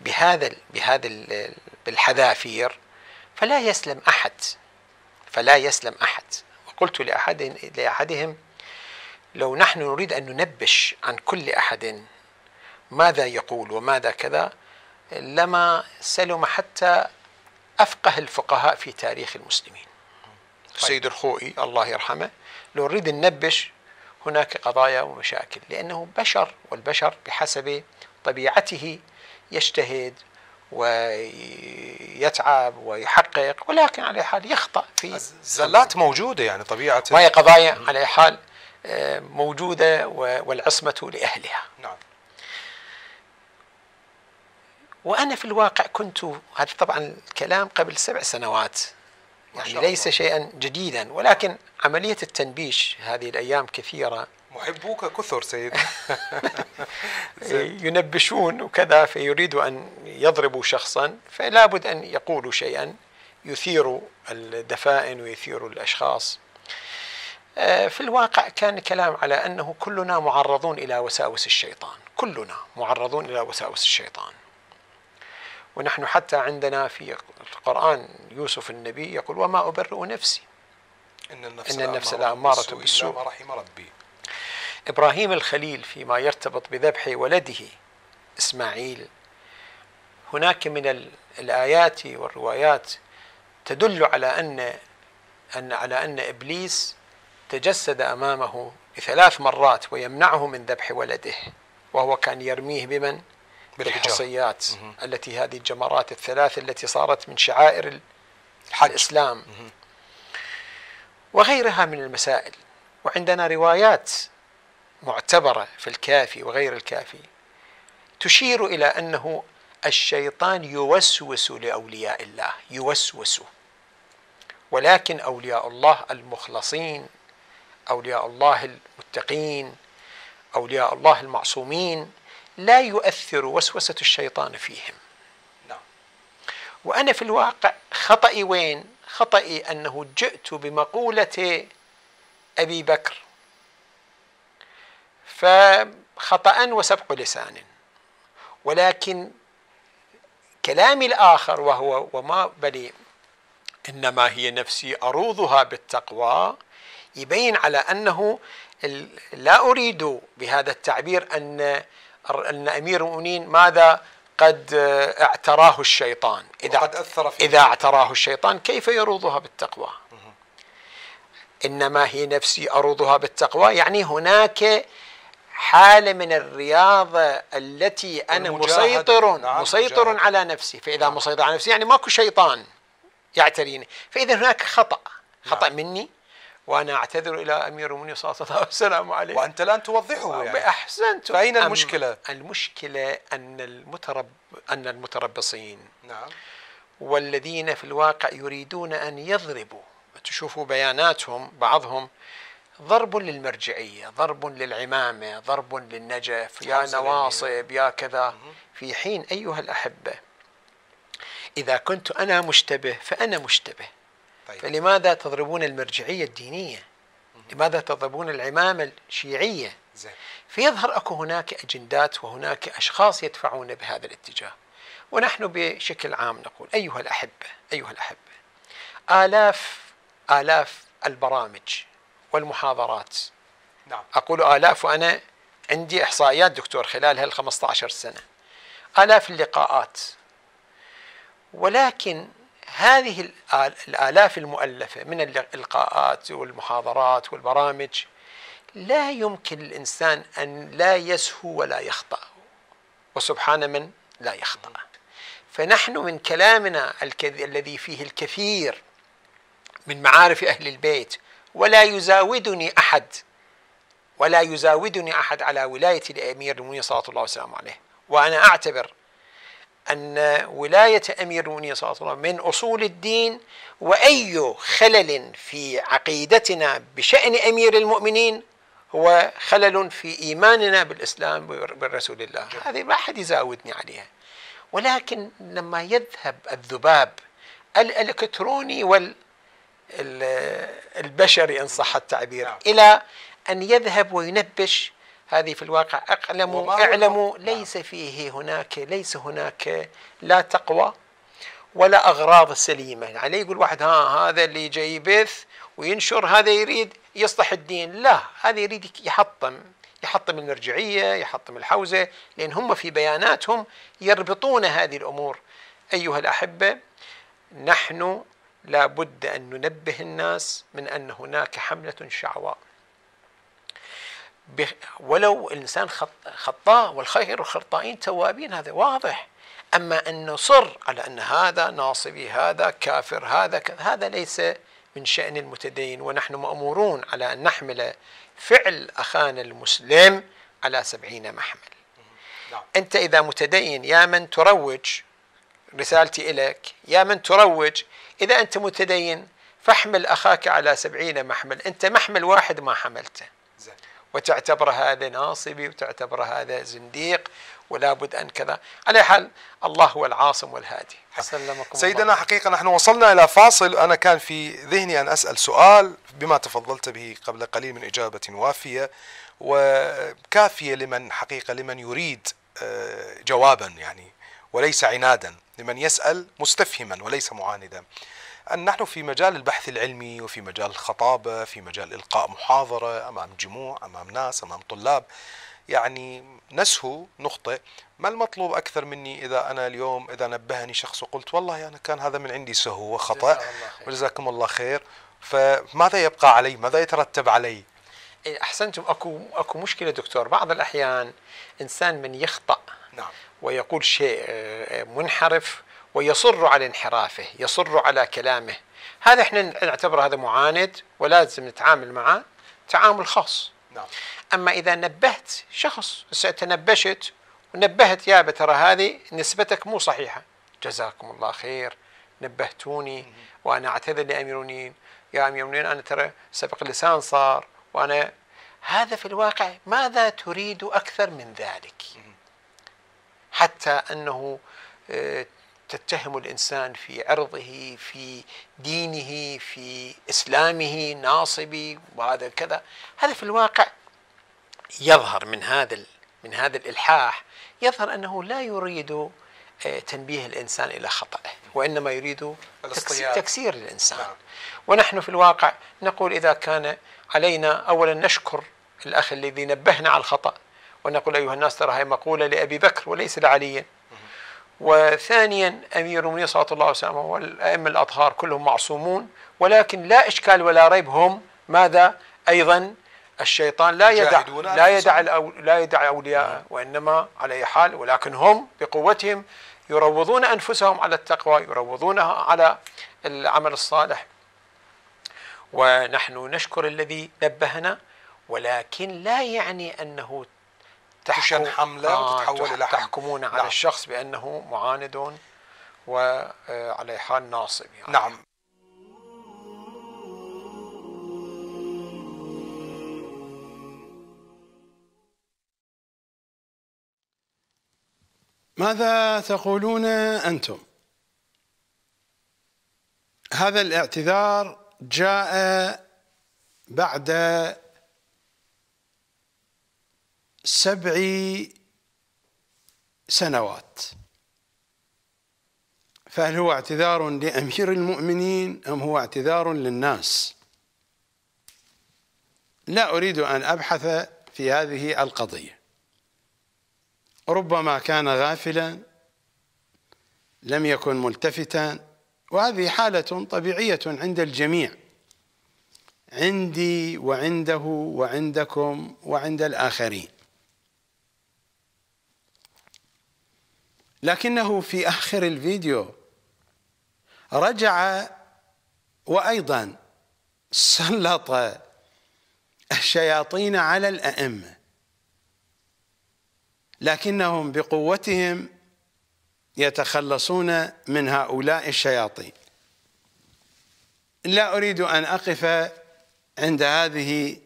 Speaker 2: بهذا بهذا بالحذافير فلا يسلم أحد فلا يسلم أحد وقلت لأحد لأحدهم لو نحن نريد أن ننبش عن كل أحد ماذا يقول وماذا كذا لما سلم حتى أفقه الفقهاء في تاريخ المسلمين السيد الخوئي الله يرحمه لو نريد ننبش هناك قضايا ومشاكل لأنه بشر والبشر بحسب طبيعته يجتهد ويتعب ويحقق ولكن على حال يخطأ في الزلات
Speaker 1: موجودة يعني طبيعة وهي قضايا
Speaker 2: على حال آه، موجودة والعصمة لأهلها نعم وأنا في الواقع كنت هذا طبعا الكلام قبل سبع سنوات يعني ليس شيئا جديدا ولكن عملية التنبيش هذه الأيام كثيرة محبوك كثر سيد (laughs) ينبشون وكذا فيريد أن يضربوا شخصا فلا بد أن يقولوا شيئا يثير الدفائن ويثير الأشخاص آه، في الواقع كان الكلام على أنه كلنا معرضون إلى وساوس الشيطان كلنا معرضون إلى وساوس الشيطان ونحن حتى عندنا في القرآن يوسف النبي يقول وما أبرئ نفسي إن النفس, إن النفس الأمارة بالسوء إلا ما
Speaker 1: رحم ربي
Speaker 2: إبراهيم الخليل فيما يرتبط بذبح ولده إسماعيل هناك من الآيات والروايات تدل على أن أن على أن إبليس تجسد أمامه بثلاث مرات ويمنعه من ذبح ولده وهو كان يرميه بمن؟ بالحصيات التي هذه الجمرات الثلاث التي صارت من شعائر الحج. الإسلام مه. وغيرها من المسائل وعندنا روايات معتبرة في الكافي وغير الكافي تشير إلى أنه الشيطان يوسوس لأولياء الله يوسوس ولكن أولياء الله المخلصين أولياء الله المتقين أولياء الله المعصومين لا يؤثر وسوسة الشيطان فيهم نعم. وأنا في الواقع خطأي وين خطئي أنه جئت بمقولة أبي بكر فخطأ وسبق لسان ولكن كلامي الآخر وهو وما بلي إنما هي نفسي أروضها بالتقوى يبين على أنه لا أريد بهذا التعبير أن أن أمير المؤمنين ماذا قد اعتراه الشيطان إذا وقد أثر فيه. إذا اعتراه الشيطان كيف يروضها بالتقوى إنما هي نفسي أروضها بالتقوى يعني هناك حالة من الرياضة التي أنا مسيطر نعم مسيطر مجاهد. على نفسي فإذا نعم. مسيطر على نفسي يعني ماكو شيطان يعتريني فإذا هناك خطأ خطأ نعم. مني وانا اعتذر الى امير المؤمنين صلى الله عليه وسلم عليه وانت الان توضحه يعني احسنت فاين المشكله؟ المشكله ان المترب ان المتربصين نعم والذين في الواقع يريدون ان يضربوا تشوفوا بياناتهم بعضهم ضرب للمرجعيه، ضرب للعمامه، ضرب للنجف، يا نعم، نواصب يا كذا في حين ايها الاحبه اذا كنت انا مشتبه فانا مشتبه طيب. فلماذا تضربون المرجعية الدينية لماذا تضربون العمامة الشيعية زي. فيظهر أكو هناك أجندات وهناك أشخاص يدفعون بهذا الاتجاه ونحن بشكل عام نقول أيها الأحبة أيها الأحبة آلاف آلاف البرامج والمحاضرات نعم. أقول آلاف وأنا عندي إحصائيات دكتور خلال هال 15 سنة آلاف اللقاءات ولكن هذه الآلاف المؤلفة من اللقاءات والمحاضرات والبرامج لا يمكن الإنسان أن لا يسهو ولا يخطأ وسبحان من لا يخطأ فنحن من كلامنا الذي فيه الكثير من معارف أهل البيت ولا يزاودني أحد ولا يزاودني أحد على ولاية الأمير المؤمنين صلى الله عليه وسلم عليه وأنا أعتبر أن ولاية أمير المؤمنين صلى الله عليه وسلم من أصول الدين وأي خلل في عقيدتنا بشأن أمير المؤمنين هو خلل في إيماننا بالإسلام بالرسول الله هذه ما حد يزاودني عليها ولكن لما يذهب الذباب الإلكتروني وال البشري إن صح التعبير نعم. إلى أن يذهب وينبش هذه في الواقع اعلموا اعلموا نعم. ليس فيه هناك ليس هناك لا تقوى ولا أغراض سليمة يعني يقول واحد ها هذا اللي جاي يبث وينشر هذا يريد يصلح الدين لا هذا يريد يحطم يحطم المرجعية يحطم الحوزة لأن هم في بياناتهم يربطون هذه الأمور أيها الأحبة نحن لابد أن ننبه الناس من أن هناك حملة شعواء ولو الإنسان خطاه خطاء والخير الخرطائين توابين هذا واضح أما أن نصر على أن هذا ناصبي هذا كافر هذا هذا ليس من شأن المتدين ونحن مأمورون على أن نحمل فعل أخانا المسلم على سبعين محمل نعم. أنت إذا متدين يا من تروج رسالتي إليك يا من تروج إذا أنت متدين فاحمل أخاك على سبعين محمل أنت محمل واحد ما حملته وتعتبر هذا ناصبي وتعتبر هذا زنديق ولا بد أن كذا على حال الله هو العاصم والهادي سلمكم سيدنا الله.
Speaker 1: حقيقة نحن وصلنا إلى فاصل أنا كان في ذهني أن أسأل سؤال بما تفضلت به قبل قليل من إجابة وافية وكافية لمن حقيقة لمن يريد آه، جوابا يعني وليس عنادا لمن يسأل مستفهما وليس معاندا أن نحن في مجال البحث العلمي وفي مجال الخطابة في مجال إلقاء محاضرة أمام جموع أمام ناس أمام طلاب يعني نسهو نخطئ ما المطلوب أكثر مني إذا أنا اليوم إذا نبهني شخص وقلت والله أنا كان هذا من عندي سهو وخطأ وجزاكم الله خير فماذا يبقى علي ماذا يترتب
Speaker 2: علي إيه، احسنتم اكو اكو مشكله دكتور بعض الاحيان انسان من يخطا نعم ويقول شيء آه، منحرف ويصر على انحرافه يصر على كلامه هذا احنا نعتبر هذا معاند ولازم نتعامل معه تعامل خاص نعم. اما اذا نبهت شخص تنبشت نبشت ونبهت يابا ترى هذه نسبتك مو صحيحه جزاكم الله خير نبهتوني وانا اعتذر لاميرونين يا اميرونين انا ترى سبق اللسان صار وانا هذا في الواقع ماذا تريد اكثر من ذلك؟ حتى انه آه، تتهم الانسان في عرضه في دينه في اسلامه ناصبي وهذا كذا هذا في الواقع يظهر من هذا من هذا الالحاح يظهر انه لا يريد آه، تنبيه الانسان الى خطاه وانما يريد تكسير الانسان نعم. ونحن في الواقع نقول اذا كان علينا اولا نشكر الاخ الذي نبهنا على الخطا ونقول ايها الناس ترى هذه مقوله لابي بكر وليس لعلي وثانيا أمير المؤمنين صلى الله عليه وسلم والأئمة الأطهار كلهم معصومون ولكن لا إشكال ولا ريب هم ماذا أيضا الشيطان لا يدع لا يدع لا يدع أولياء نعم. وإنما على أي حال ولكن هم بقوتهم يروضون أنفسهم على التقوى يروضونها على العمل الصالح ونحن نشكر الذي نبهنا ولكن لا يعني أنه تشن حمله آه وتتحول الى تحكمون على نعم. الشخص بانه معاند وعلى آه، حال ناصب يعني. نعم
Speaker 1: ماذا تقولون انتم؟ هذا الاعتذار جاء بعد سبع سنوات فهل هو اعتذار لأمير المؤمنين أم هو اعتذار للناس لا أريد أن أبحث في هذه القضية ربما كان غافلا لم يكن ملتفتا وهذه حالة طبيعية عند الجميع عندي وعنده وعندكم وعند الآخرين لكنه في آخر الفيديو رجع وأيضا سلط الشياطين على الأئمة لكنهم بقوتهم يتخلصون من هؤلاء الشياطين لا أريد أن أقف عند هذه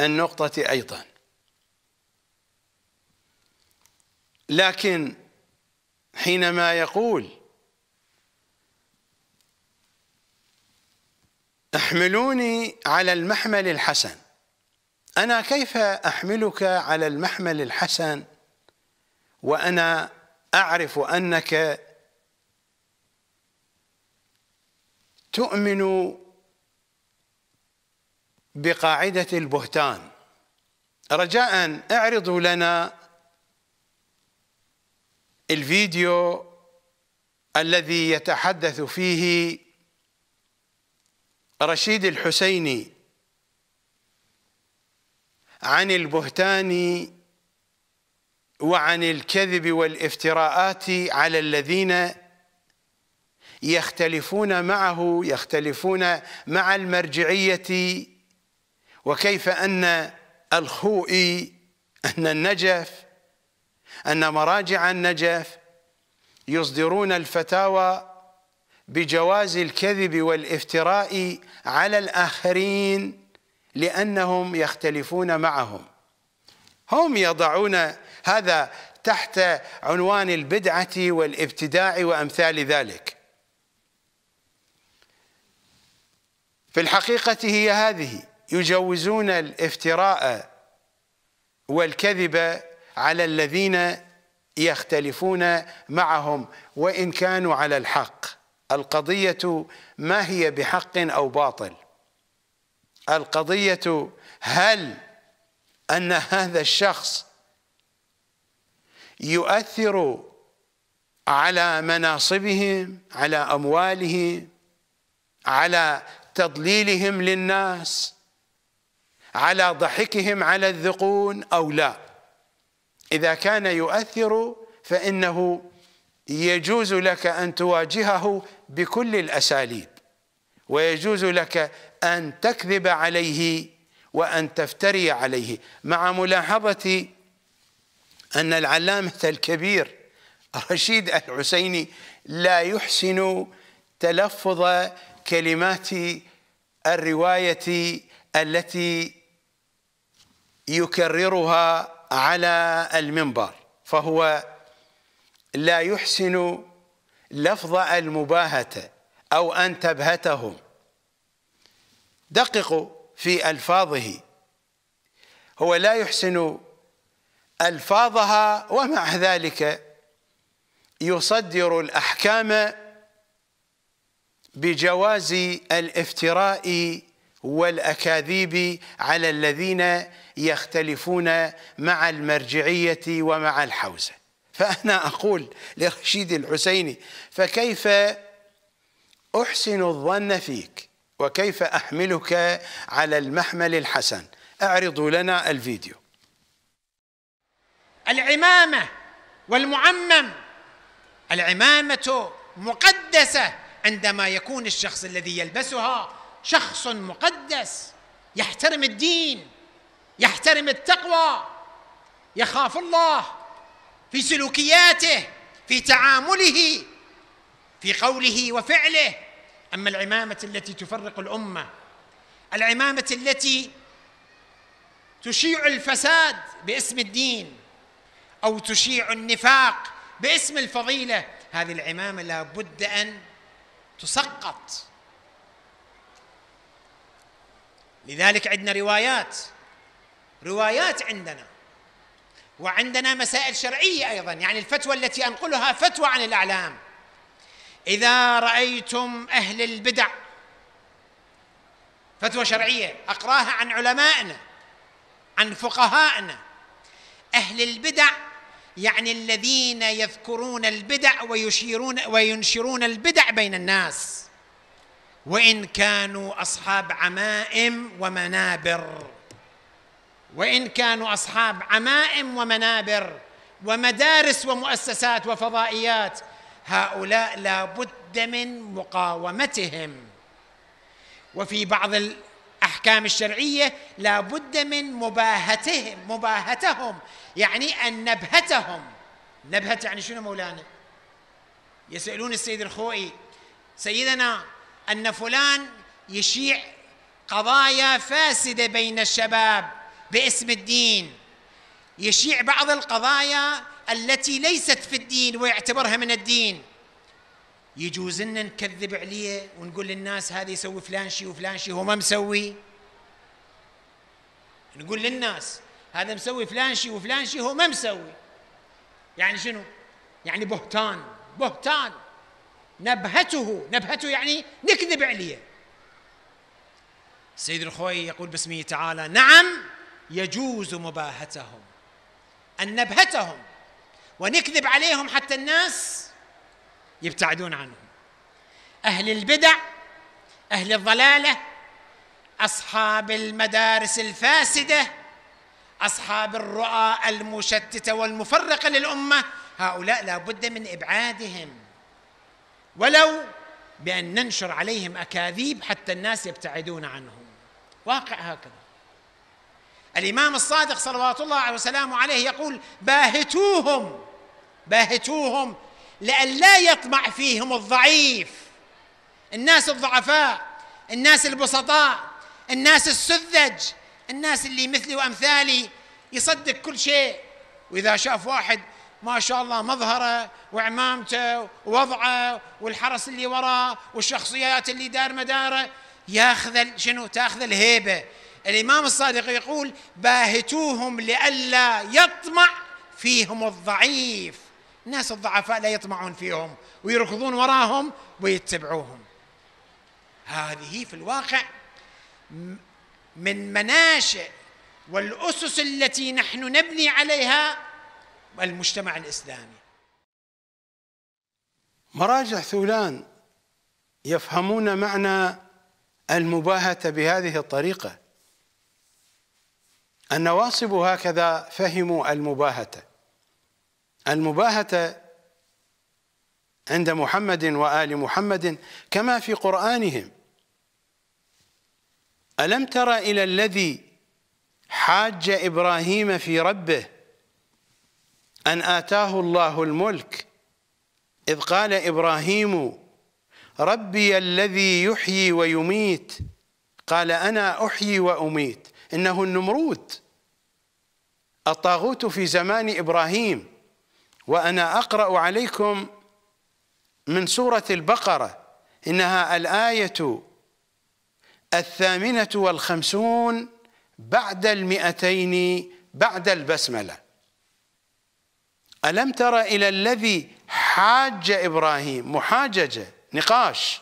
Speaker 1: النقطة أيضا لكن حينما يقول احملوني على المحمل الحسن أنا كيف أحملك على المحمل الحسن وأنا أعرف أنك تؤمن بقاعدة البهتان رجاء اعرضوا لنا الفيديو الذي يتحدث فيه رشيد الحسيني عن البهتان وعن الكذب والافتراءات على الذين يختلفون معه يختلفون مع المرجعية وكيف أن الخوئي أن النجف أن مراجع النجف يصدرون الفتاوى بجواز الكذب والافتراء على الآخرين لأنهم يختلفون معهم هم يضعون هذا تحت عنوان البدعة والابتداع وأمثال ذلك في الحقيقة هي هذه يجوزون الافتراء والكذب على الذين يختلفون معهم وإن كانوا على الحق القضية ما هي بحق أو باطل القضية هل أن هذا الشخص يؤثر على مناصبهم على أموالهم على تضليلهم للناس على ضحكهم على الذقون أو لا إذا كان يؤثر فإنه يجوز لك أن تواجهه بكل الأساليب ويجوز لك أن تكذب عليه وأن تفتري عليه مع ملاحظة أن العلامة الكبير رشيد الحسيني لا يحسن تلفظ كلمات الرواية التي يكررها على المنبر فهو لا يحسن لفظ المباهة أو أن تبهتهم دققوا في ألفاظه هو لا يحسن ألفاظها ومع ذلك يصدر الأحكام بجواز الافتراء والأكاذيب على الذين يختلفون مع المرجعية ومع الحوزة فأنا أقول لرشيد الحسيني فكيف أحسن الظن فيك وكيف أحملك على المحمل الحسن أعرضوا لنا الفيديو
Speaker 2: العمامة والمعمم العمامة مقدسة عندما يكون الشخص الذي يلبسها شخص مقدس يحترم الدين يحترم التقوى يخاف الله في سلوكياته في تعامله في قوله وفعله اما العمامه التي تفرق الامه العمامه التي تشيع الفساد باسم الدين او تشيع النفاق باسم الفضيله هذه العمامه لابد ان تسقط لذلك عندنا روايات روايات عندنا وعندنا مسائل شرعيه ايضا يعني الفتوى التي انقلها فتوى عن الاعلام اذا رايتم اهل البدع فتوى شرعيه اقراها عن علمائنا عن فقهائنا اهل البدع يعني الذين يذكرون البدع ويشيرون وينشرون البدع بين الناس وان كانوا اصحاب عمائم ومنابر وان كانوا اصحاب عمائم ومنابر ومدارس ومؤسسات وفضائيات هؤلاء لا بد من مقاومتهم وفي بعض الاحكام الشرعيه لا بد من مباهتهم مباهتهم يعني ان نبهتهم نبهت يعني شنو مولانا يسالون السيد الخوئي سيدنا ان فلان يشيع قضايا فاسده بين الشباب باسم الدين يشيع بعض القضايا التي ليست في الدين ويعتبرها من الدين يجوز لنا نكذب عليه ونقول للناس هذا يسوي فلان شيء وفلان شيء هو ما مسوي نقول للناس هذا مسوي فلان شيء وفلان شيء هو ما مسوي يعني شنو؟ يعني بهتان بهتان نبهته نبهته يعني نكذب عليه سيد الخوي يقول باسمه تعالى نعم يجوز مباهتهم أن نبهتهم ونكذب عليهم حتى الناس يبتعدون عنهم أهل البدع أهل الضلالة أصحاب المدارس الفاسدة أصحاب الرؤى المشتتة والمفرقة للأمة هؤلاء لا بد من إبعادهم ولو بأن ننشر عليهم أكاذيب حتى الناس يبتعدون عنهم واقع هكذا الإمام الصادق صلوات الله وسلامه عليه يقول باهتوهم باهتوهم لئلا يطمع فيهم الضعيف الناس الضعفاء الناس البسطاء الناس السذج الناس اللي مثلي وأمثالي يصدق كل شيء وإذا شاف واحد ما شاء الله مظهره وعمامته ووضعه والحرس اللي وراه والشخصيات اللي دار مداره ياخذ شنو تاخذ الهيبه الإمام الصادق يقول باهتوهم لئلا يطمع فيهم الضعيف الناس الضعفاء لا يطمعون فيهم ويركضون وراهم ويتبعوهم هذه في الواقع من مناشئ والأسس التي نحن نبني عليها المجتمع الإسلامي
Speaker 1: مراجع ثولان يفهمون معنى المباهة بهذه الطريقة النواصب هكذا فهموا المباهته المباهته عند محمد وال محمد كما في قرانهم الم تر الى الذي حاج ابراهيم في ربه ان اتاه الله الملك اذ قال ابراهيم ربي الذي يحيي ويميت قال انا احيي واميت إنه النمرود الطاغوت في زمان إبراهيم وأنا أقرأ عليكم من سورة البقرة إنها الآية الثامنة والخمسون بعد المئتين بعد البسملة ألم تر إلى الذي حاج إبراهيم محاججة نقاش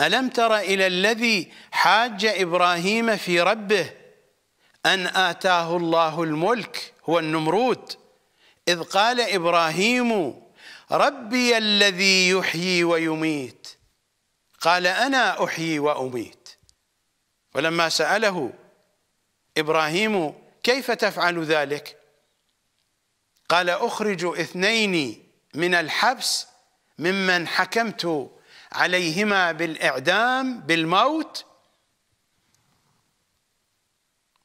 Speaker 1: ألم تر إلى الذي حاج إبراهيم في ربه أن آتاه الله الملك هو النمرود إذ قال إبراهيم ربي الذي يحيي ويميت قال أنا أحيي وأميت ولما سأله إبراهيم كيف تفعل ذلك قال أخرج اثنين من الحبس ممن حكمت عليهما بالاعدام بالموت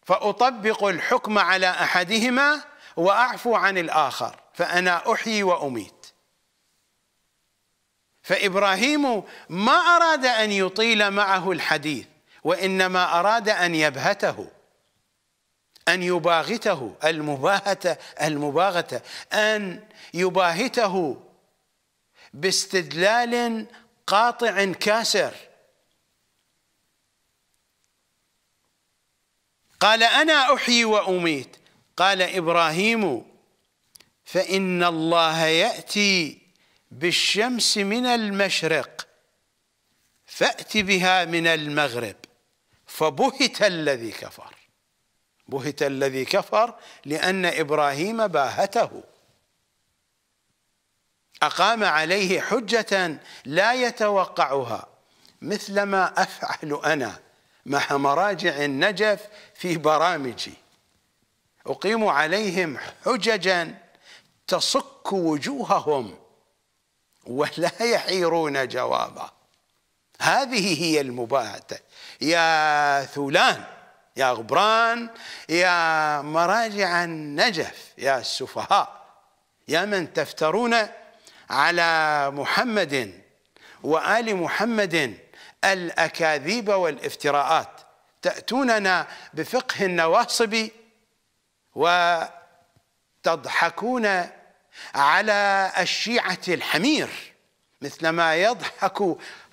Speaker 1: فاطبق الحكم على احدهما واعفو عن الاخر فانا احيي واميت فابراهيم ما اراد ان يطيل معه الحديث وانما اراد ان يبهته أن يباغته المباهتة المباغتة أن يباهته باستدلال قاطع كاسر قال أنا أحيي وأميت قال إبراهيم فإن الله يأتي بالشمس من المشرق فأت بها من المغرب فبهت الذي كفر بهت الذي كفر لأن إبراهيم باهته أقام عليه حجة لا يتوقعها مثلما أفعل أنا مع مراجع النجف في برامجي أقيم عليهم حججا تصك وجوههم ولا يحيرون جوابا هذه هي المباهته يا ثولان يا غبران يا مراجع النجف يا السفهاء يا من تفترون على محمد وآل محمد الأكاذيب والافتراءات تأتوننا بفقه النواصب وتضحكون على الشيعة الحمير مثلما يضحك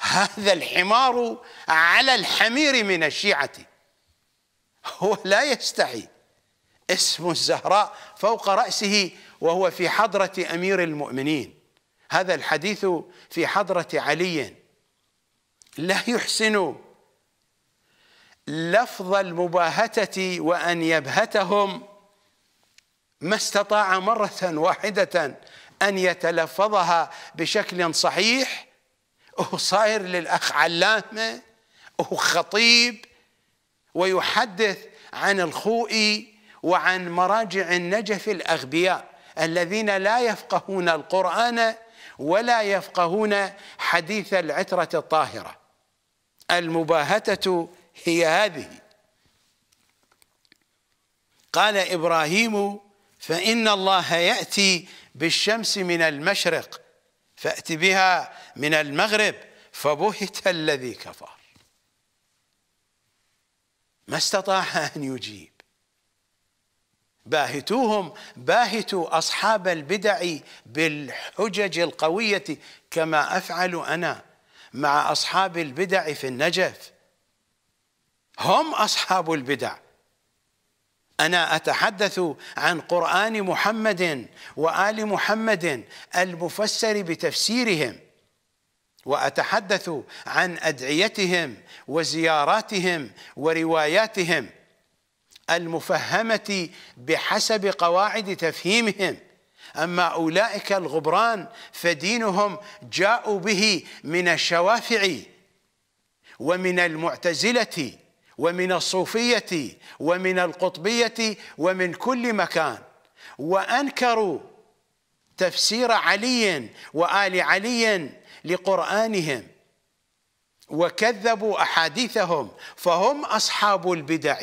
Speaker 1: هذا الحمار على الحمير من الشيعة هو لا يستحي اسم الزهراء فوق رأسه وهو في حضرة أمير المؤمنين هذا الحديث في حضرة علي لا يحسن لفظ المباهتة وأن يبهتهم ما استطاع مرة واحدة أن يتلفظها بشكل صحيح وهو صاير للأخ علامة وهو خطيب ويحدث عن الخوئي وعن مراجع النجف الأغبياء الذين لا يفقهون القرآن ولا يفقهون حديث العترة الطاهرة المباهتة هي هذه قال إبراهيم فإن الله يأتي بالشمس من المشرق فأت بها من المغرب فبهت الذي كفر ما استطاع أن يجيب باهتوهم باهتوا اصحاب البدع بالحجج القويه كما افعل انا مع اصحاب البدع في النجف هم اصحاب البدع انا اتحدث عن قران محمد وال محمد المفسر بتفسيرهم واتحدث عن ادعيتهم وزياراتهم ورواياتهم المفهمة بحسب قواعد تفهيمهم أما أولئك الغبران فدينهم جاءوا به من الشوافع ومن المعتزلة ومن الصوفية ومن القطبية ومن كل مكان وأنكروا تفسير علي وآل علي لقرآنهم وكذبوا احاديثهم فهم اصحاب البدع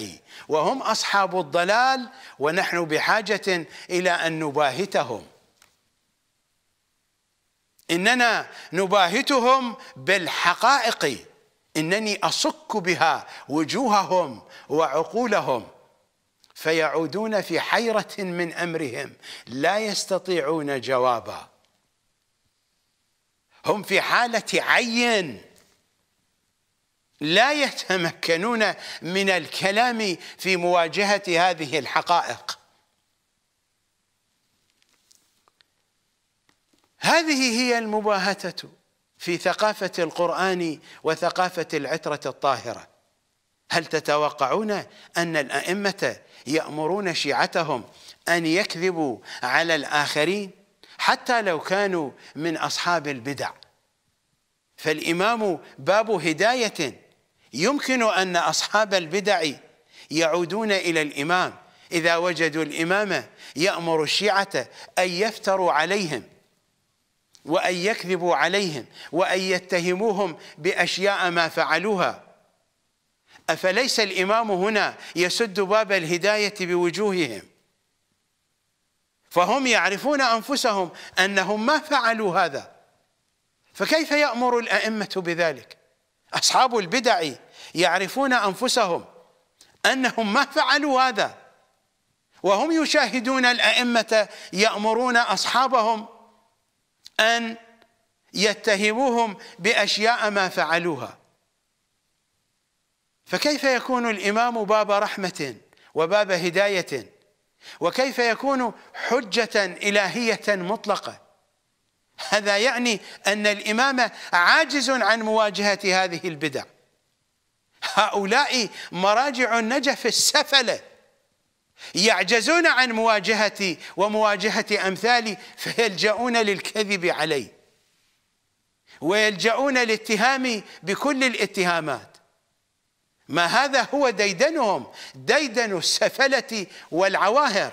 Speaker 1: وهم اصحاب الضلال ونحن بحاجه الى ان نباهتهم اننا نباهتهم بالحقائق انني اصك بها وجوههم وعقولهم فيعودون في حيره من امرهم لا يستطيعون جوابا هم في حاله عين لا يتمكنون من الكلام في مواجهة هذه الحقائق هذه هي المباهتة في ثقافة القرآن وثقافة العترة الطاهرة هل تتوقعون أن الأئمة يأمرون شيعتهم أن يكذبوا على الآخرين حتى لو كانوا من أصحاب البدع فالإمام باب هداية يمكن أن أصحاب البدع يعودون إلى الإمام إذا وجدوا الإمامة يأمر الشيعة أن يفتروا عليهم وأن يكذبوا عليهم وأن يتهموهم بأشياء ما فعلوها أفليس الإمام هنا يسد باب الهداية بوجوههم فهم يعرفون أنفسهم أنهم ما فعلوا هذا فكيف يأمر الأئمة بذلك أصحاب البدع يعرفون أنفسهم أنهم ما فعلوا هذا وهم يشاهدون الأئمة يأمرون أصحابهم أن يتهموهم بأشياء ما فعلوها فكيف يكون الإمام باب رحمة وباب هداية وكيف يكون حجة إلهية مطلقة هذا يعني أن الإمام عاجز عن مواجهة هذه البدع هؤلاء مراجع النجف السفله يعجزون عن مواجهتي ومواجهة أمثالي فيلجؤون للكذب علي ويلجؤون لاتهامي بكل الاتهامات ما هذا هو ديدنهم ديدن السفلة والعواهر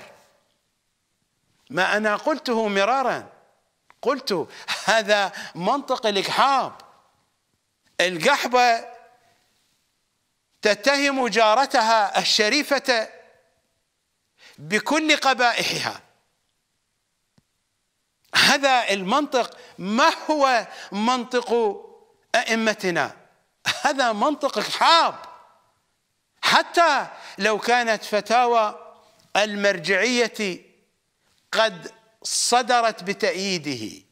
Speaker 1: ما أنا قلته مرارا قلت هذا منطق الإكحاب القحبة تتهم جارتها الشريفة بكل قبائحها هذا المنطق ما هو منطق أئمتنا هذا منطق إقحاب حتى لو كانت فتاوى المرجعية قد صدرت بتأييده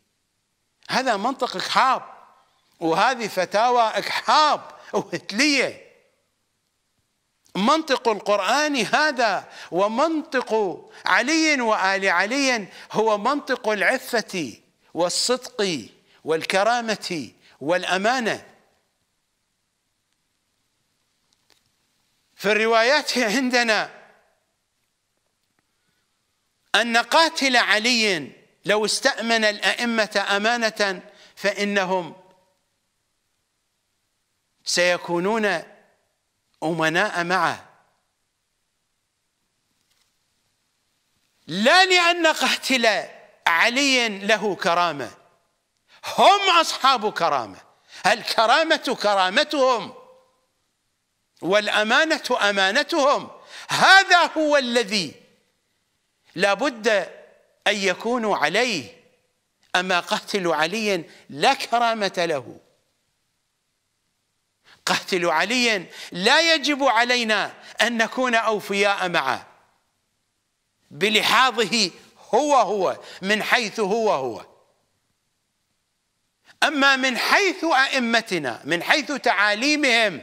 Speaker 1: هذا منطق إكحاب وهذه فتاوى إكحاب وهتلية منطق القرآن هذا ومنطق علي وآل علي هو منطق العفة والصدق والكرامة والأمانة في الروايات عندنا أن قاتل علي لو استأمن الأئمة أمانة فإنهم سيكونون أمناء معه لا لأن قتل علي له كرامة هم أصحاب كرامة الكرامة كرامتهم والأمانة أمانتهم هذا هو الذي لابد أن يكونوا عليه أما قتل علي لا كرامة له قتل علي لا يجب علينا أن نكون أوفياء معه بلحاظه هو هو من حيث هو هو أما من حيث أئمتنا من حيث تعاليمهم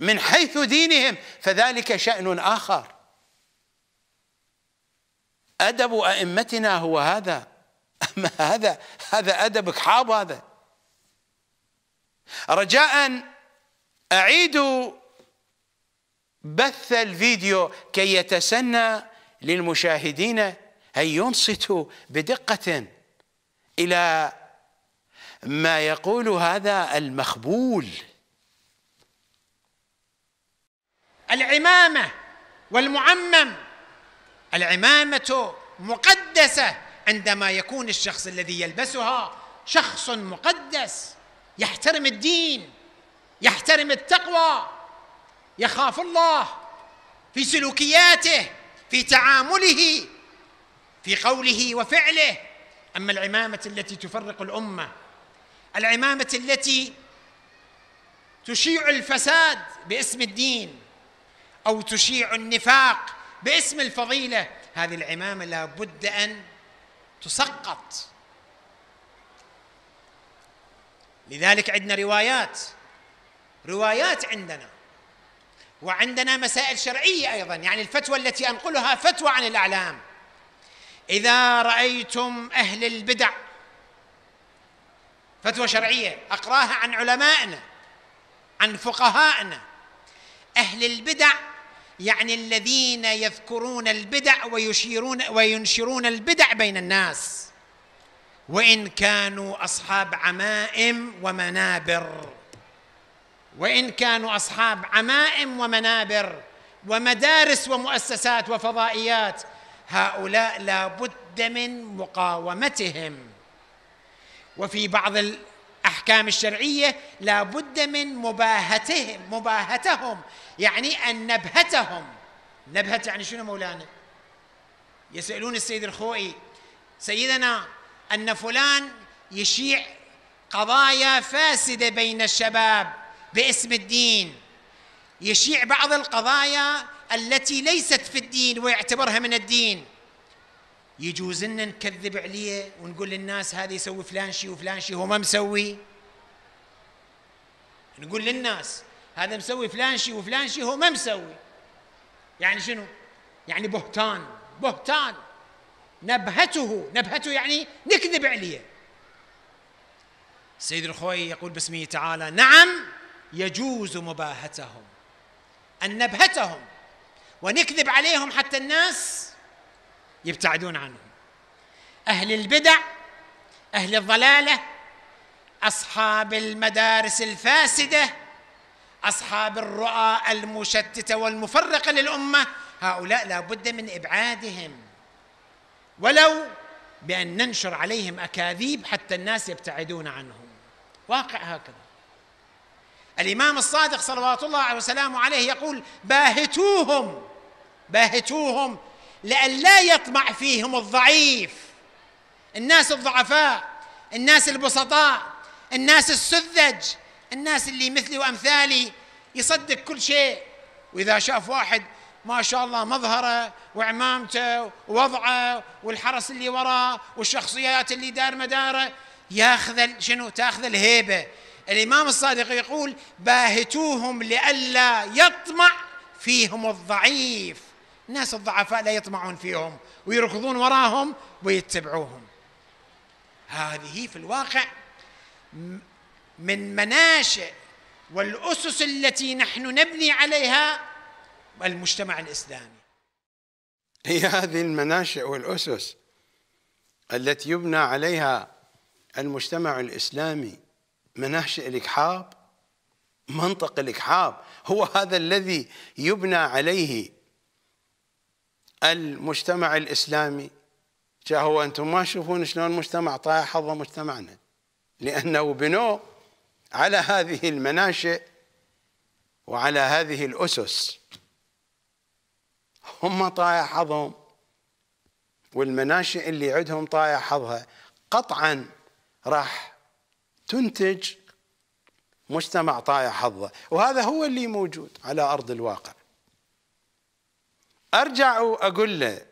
Speaker 1: من حيث دينهم فذلك شأن آخر أدب أئمتنا هو هذا (laughs) أما هذا هذا أدبك حاب هذا رجاء أعيدوا بث الفيديو كي يتسنى للمشاهدين أن ينصتوا بدقة إلى ما يقول هذا المخبول
Speaker 2: العمامة والمعمم العمامة مقدسة عندما يكون الشخص الذي يلبسها شخص مقدس يحترم الدين يحترم التقوى يخاف الله في سلوكياته في تعامله في قوله وفعله اما العمامه التي تفرق الامه العمامه التي تشيع الفساد باسم الدين او تشيع النفاق باسم الفضيله هذه العمامه لا بد ان تسقط لذلك عندنا روايات روايات عندنا وعندنا مسائل شرعيه ايضا يعني الفتوى التي انقلها فتوى عن الاعلام اذا رايتم اهل البدع فتوى شرعيه اقراها عن علمائنا عن فقهائنا اهل البدع يعني الذين يذكرون البدع ويشيرون وينشرون البدع بين الناس وان كانوا اصحاب عمائم ومنابر وان كانوا اصحاب عمائم ومنابر ومدارس ومؤسسات وفضائيات هؤلاء لا بد من مقاومتهم وفي بعض الاحكام الشرعيه لا بد من مباهتهم مباهتهم يعني ان نبهتهم نبهت يعني شنو مولانا يسالون السيد الخوئي سيدنا ان فلان يشيع قضايا فاسده بين الشباب باسم الدين يشيع بعض القضايا التي ليست في الدين ويعتبرها من الدين يجوز لنا نكذب عليه ونقول للناس هذا يسوي فلان شيء وفلان شيء هو ما مسوي نقول للناس هذا مسوي فلان شيء وفلان شيء هو ما مسوي يعني شنو يعني بهتان بهتان نبهته نبهته يعني نكذب عليه سيد الخوي يقول باسمه تعالى نعم يجوز مباهتهم أن نبهتهم ونكذب عليهم حتى الناس يبتعدون عنهم أهل البدع أهل الضلالة أصحاب المدارس الفاسدة أصحاب الرؤى المشتتة والمفرقة للأمة هؤلاء لا بد من إبعادهم ولو بأن ننشر عليهم أكاذيب حتى الناس يبتعدون عنهم واقع هكذا الإمام الصادق صلوات الله وسلامه عليه يقول باهتوهم باهتوهم لئلا يطمع فيهم الضعيف الناس الضعفاء الناس البسطاء الناس السذج الناس اللي مثلي وأمثالي يصدق كل شيء وإذا شاف واحد ما شاء الله مظهره وعمامته ووضعه والحرس اللي وراه والشخصيات اللي دار مداره ياخذ شنو تاخذ الهيبه الامام الصادق يقول باهتوهم لئلا يطمع فيهم الضعيف الناس الضعفاء لا يطمعون فيهم ويركضون وراهم ويتبعوهم هذه في الواقع من مناشئ والاسس التي نحن نبني عليها المجتمع الإسلامي
Speaker 1: هي هذه المناشئ والأسس التي يبنى عليها المجتمع الإسلامي مناشئ الإكحاب منطق الإكحاب هو هذا الذي يبنى عليه المجتمع الإسلامي هو أنتم ما تشوفون شلون المجتمع طايح حظه مجتمعنا لأنه بنوه على هذه المناشئ وعلى هذه الأسس هم طايع حظهم والمناشئ اللي عندهم طايع حظها قطعا راح تنتج مجتمع طايع حظه وهذا هو اللي موجود على أرض الواقع أرجع وأقول له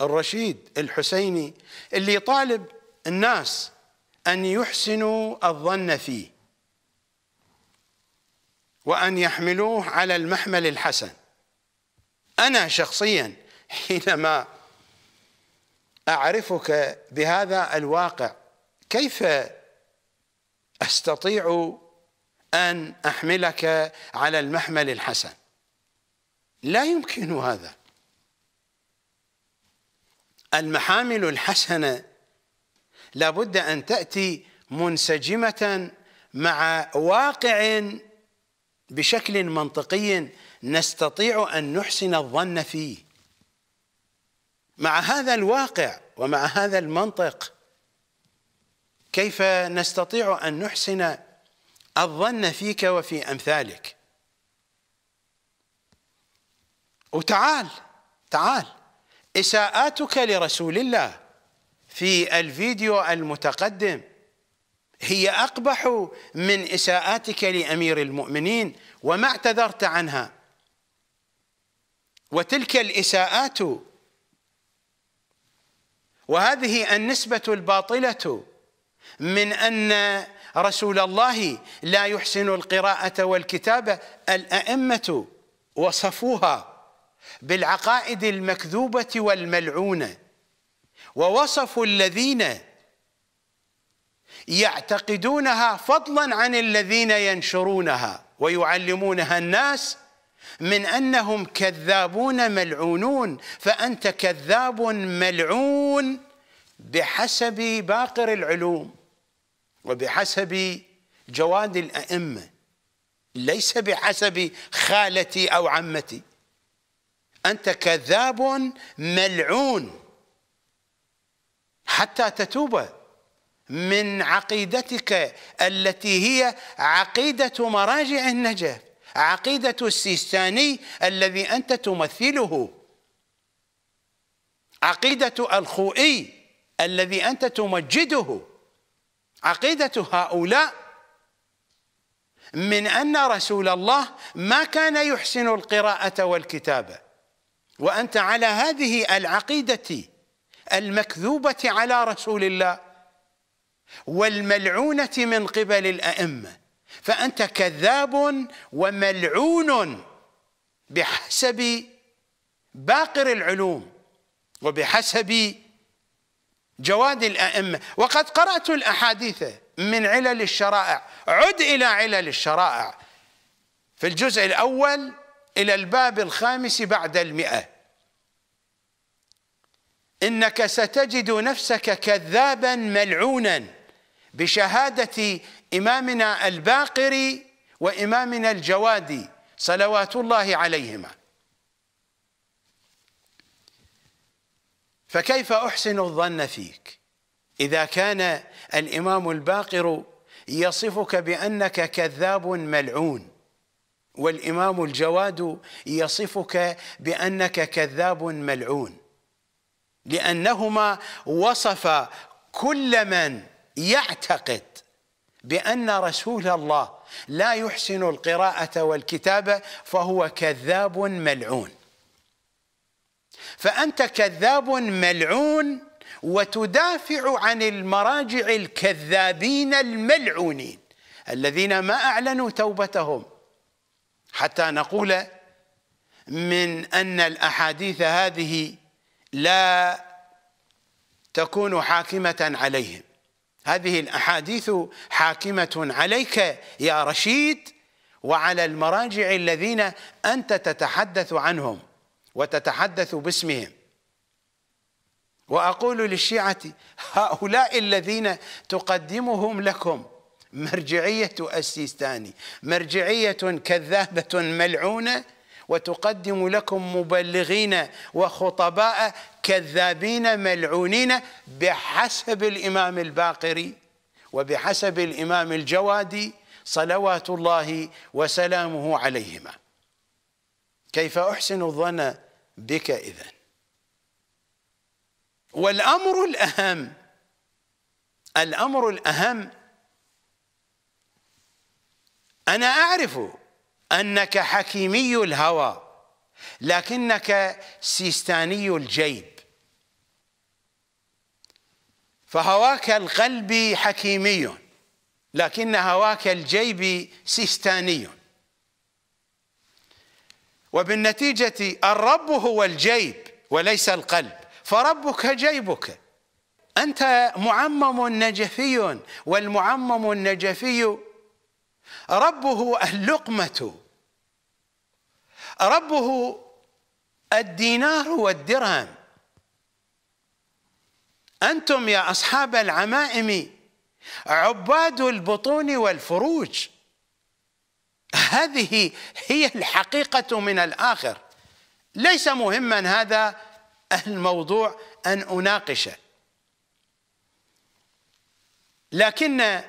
Speaker 1: الرشيد الحسيني اللي يطالب الناس أن يحسنوا الظن فيه وأن يحملوه على المحمل الحسن أنا شخصيا حينما أعرفك بهذا الواقع كيف أستطيع أن أحملك على المحمل الحسن لا يمكن هذا المحامل الحسنة لابد أن تأتي منسجمة مع واقع بشكل منطقي نستطيع أن نحسن الظن فيه مع هذا الواقع ومع هذا المنطق كيف نستطيع أن نحسن الظن فيك وفي أمثالك وتعال تعال إساءاتك لرسول الله في الفيديو المتقدم هي أقبح من إساءاتك لأمير المؤمنين وما اعتذرت عنها وتلك الإساءات وهذه النسبة الباطلة من أن رسول الله لا يحسن القراءة والكتابة الأئمة وصفوها بالعقائد المكذوبة والملعونة ووصفوا الذين يعتقدونها فضلا عن الذين ينشرونها ويعلمونها الناس من انهم كذابون ملعونون فانت كذاب ملعون بحسب باقر العلوم وبحسب جواد الائمه ليس بحسب خالتي او عمتي انت كذاب ملعون حتى تتوب من عقيدتك التي هي عقيدة مراجع النجف عقيدة السيستاني الذي أنت تمثله عقيدة الخوئي الذي أنت تمجده عقيدة هؤلاء من أن رسول الله ما كان يحسن القراءة والكتابة وأنت على هذه العقيدة المكذوبة على رسول الله والملعونة من قبل الأئمة فأنت كذاب وملعون بحسب باقر العلوم وبحسب جواد الأئمة وقد قرأت الأحاديث من علل الشرائع عد إلى علل الشرائع في الجزء الأول إلى الباب الخامس بعد المئة إنك ستجد نفسك كذابا ملعونا بشهاده امامنا الباقر وامامنا الجوادي صلوات الله عليهما فكيف احسن الظن فيك اذا كان الامام الباقر يصفك بانك كذاب ملعون والامام الجواد يصفك بانك كذاب ملعون لانهما وصف كل من يعتقد بأن رسول الله لا يحسن القراءة والكتابة فهو كذاب ملعون فأنت كذاب ملعون وتدافع عن المراجع الكذابين الملعونين الذين ما أعلنوا توبتهم حتى نقول من أن الأحاديث هذه لا تكون حاكمة عليهم هذه الأحاديث حاكمة عليك يا رشيد وعلى المراجع الذين أنت تتحدث عنهم وتتحدث باسمهم وأقول للشيعة هؤلاء الذين تقدمهم لكم مرجعية السيستاني مرجعية كذابة ملعونة وتقدم لكم مبلغين وخطباء كذابين ملعونين بحسب الإمام الباقري وبحسب الإمام الجوادي صلوات الله وسلامه عليهما كيف أحسن الظن بك إذا والأمر الأهم الأمر الأهم أنا أعرف أنك حكيمي الهوى لكنك سيستاني الجيب فهواك القلب حكيمي لكن هواك الجيب سيستاني وبالنتيجة الرب هو الجيب وليس القلب فربك جيبك أنت معمم نجفي والمعمم النجفي ربه اللقمة ربه الدينار والدرهم أنتم يا أصحاب العمائم عباد البطون والفروج هذه هي الحقيقة من الآخر ليس مهما هذا الموضوع أن أناقشه لكن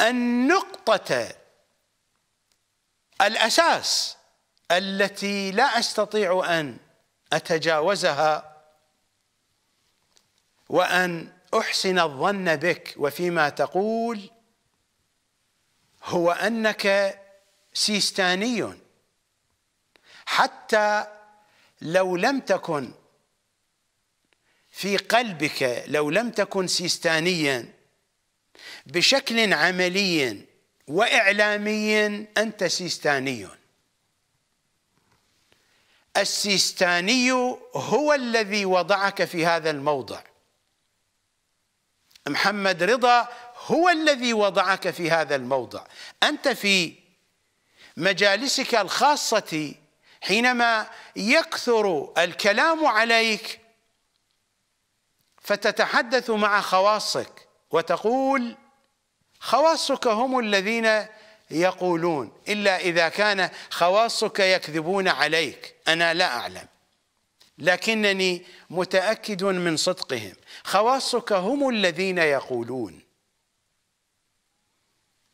Speaker 1: النقطة الأساس التي لا أستطيع أن أتجاوزها وأن أحسن الظن بك وفيما تقول هو أنك سيستاني حتى لو لم تكن في قلبك لو لم تكن سيستانيا بشكل عملي وإعلامي أنت سيستاني السيستاني هو الذي وضعك في هذا الموضع محمد رضا هو الذي وضعك في هذا الموضع أنت في مجالسك الخاصة حينما يكثر الكلام عليك فتتحدث مع خواصك وتقول خواصك هم الذين يقولون إلا إذا كان خواصك يكذبون عليك أنا لا أعلم لكنني متأكد من صدقهم خواصك هم الذين يقولون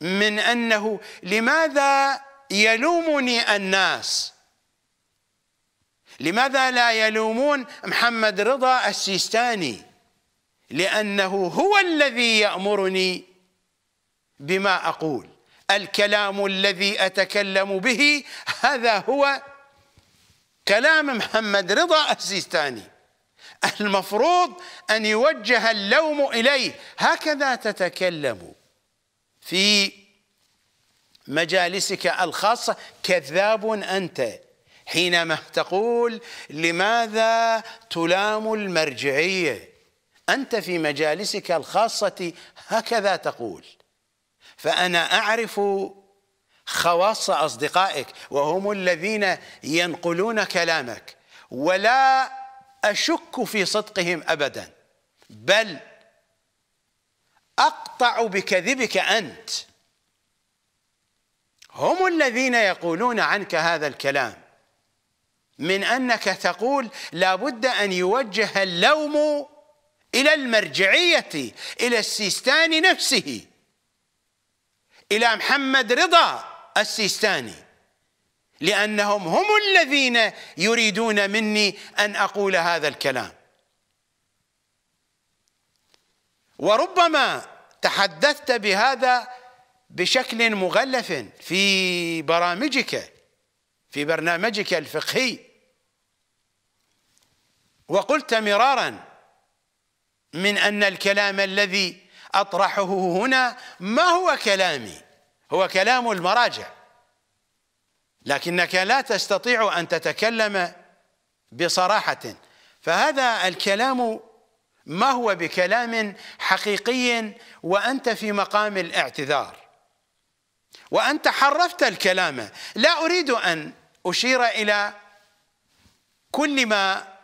Speaker 1: من أنه لماذا يلومني الناس لماذا لا يلومون محمد رضا السيستاني لأنه هو الذي يأمرني بما أقول الكلام الذي أتكلم به هذا هو كلام محمد رضا السيستاني المفروض أن يوجه اللوم إليه هكذا تتكلم في مجالسك الخاصة كذاب أنت حينما تقول لماذا تلام المرجعية أنت في مجالسك الخاصة هكذا تقول فأنا أعرف خواص أصدقائك وهم الذين ينقلون كلامك ولا أشك في صدقهم أبدا بل أقطع بكذبك أنت هم الذين يقولون عنك هذا الكلام من أنك تقول لابد أن يوجه اللوم إلى المرجعية إلى السيستان نفسه إلى محمد رضا السيستاني لأنهم هم الذين يريدون مني أن أقول هذا الكلام وربما تحدثت بهذا بشكل مغلف في برامجك في برنامجك الفقهي وقلت مرارا من أن الكلام الذي أطرحه هنا ما هو كلامي هو كلام المراجع لكنك لا تستطيع أن تتكلم بصراحة فهذا الكلام ما هو بكلام حقيقي وأنت في مقام الاعتذار وأنت حرفت الكلام لا أريد أن أشير إلى كل ما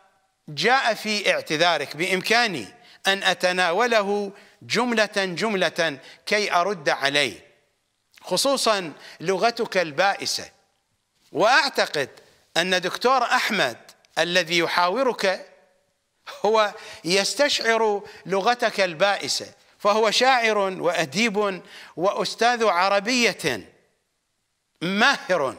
Speaker 1: جاء في اعتذارك بإمكاني أن أتناوله جملة جملة كي أرد عليه خصوصا لغتك البائسة وأعتقد أن دكتور أحمد الذي يحاورك هو يستشعر لغتك البائسة فهو شاعر وأديب وأستاذ عربية ماهر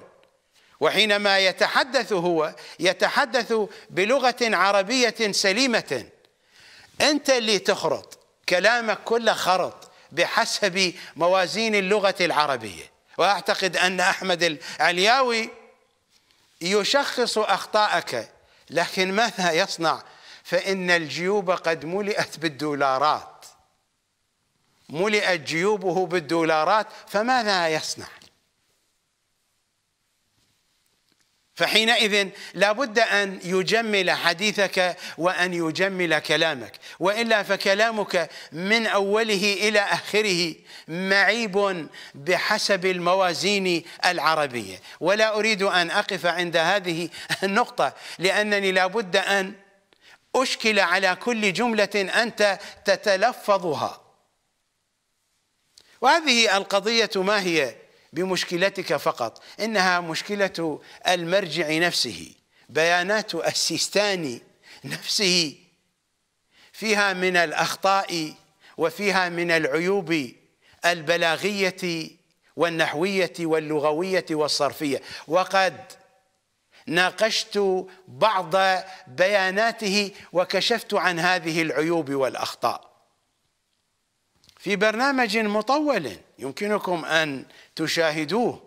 Speaker 1: وحينما يتحدث هو يتحدث بلغة عربية سليمة أنت اللي تخرط كلامك كله خرط بحسب موازين اللغة العربية وأعتقد أن أحمد العلياوي يشخص أخطاءك لكن ماذا يصنع فإن الجيوب قد ملئت بالدولارات ملئت جيوبه بالدولارات فماذا يصنع فحينئذ لابد أن يجمل حديثك وأن يجمل كلامك وإلا فكلامك من أوله إلى آخره معيب بحسب الموازين العربية ولا أريد أن أقف عند هذه النقطة لأنني لابد أن أشكل على كل جملة أنت تتلفظها وهذه القضية ما هي؟ بمشكلتك فقط إنها مشكلة المرجع نفسه بيانات السيستاني نفسه فيها من الأخطاء وفيها من العيوب البلاغية والنحوية واللغوية والصرفية وقد ناقشت بعض بياناته وكشفت عن هذه العيوب والأخطاء في برنامج مطول يمكنكم أن تشاهدوه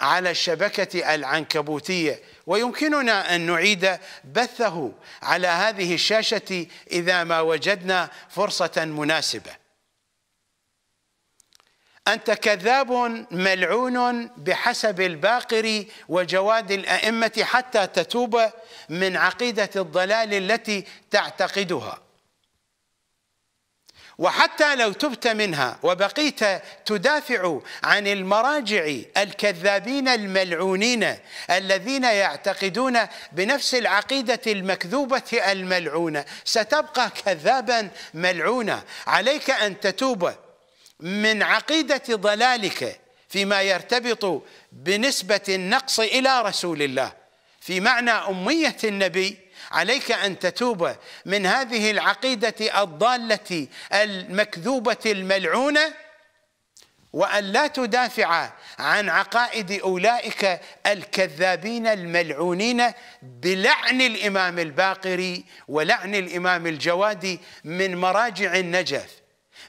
Speaker 1: على الشبكة العنكبوتية ويمكننا أن نعيد بثه على هذه الشاشة إذا ما وجدنا فرصة مناسبة أنت كذاب ملعون بحسب الباقر وجواد الأئمة حتى تتوب من عقيدة الضلال التي تعتقدها وحتى لو تبت منها وبقيت تدافع عن المراجع الكذابين الملعونين الذين يعتقدون بنفس العقيدة المكذوبة الملعونة ستبقى كذابا ملعونا عليك أن تتوب من عقيدة ضلالك فيما يرتبط بنسبة النقص إلى رسول الله في معنى أمية النبي عليك أن تتوب من هذه العقيدة الضالة المكذوبة الملعونة وأن لا تدافع عن عقائد أولئك الكذابين الملعونين بلعن الإمام الباقري ولعن الإمام الجوادي من مراجع النجف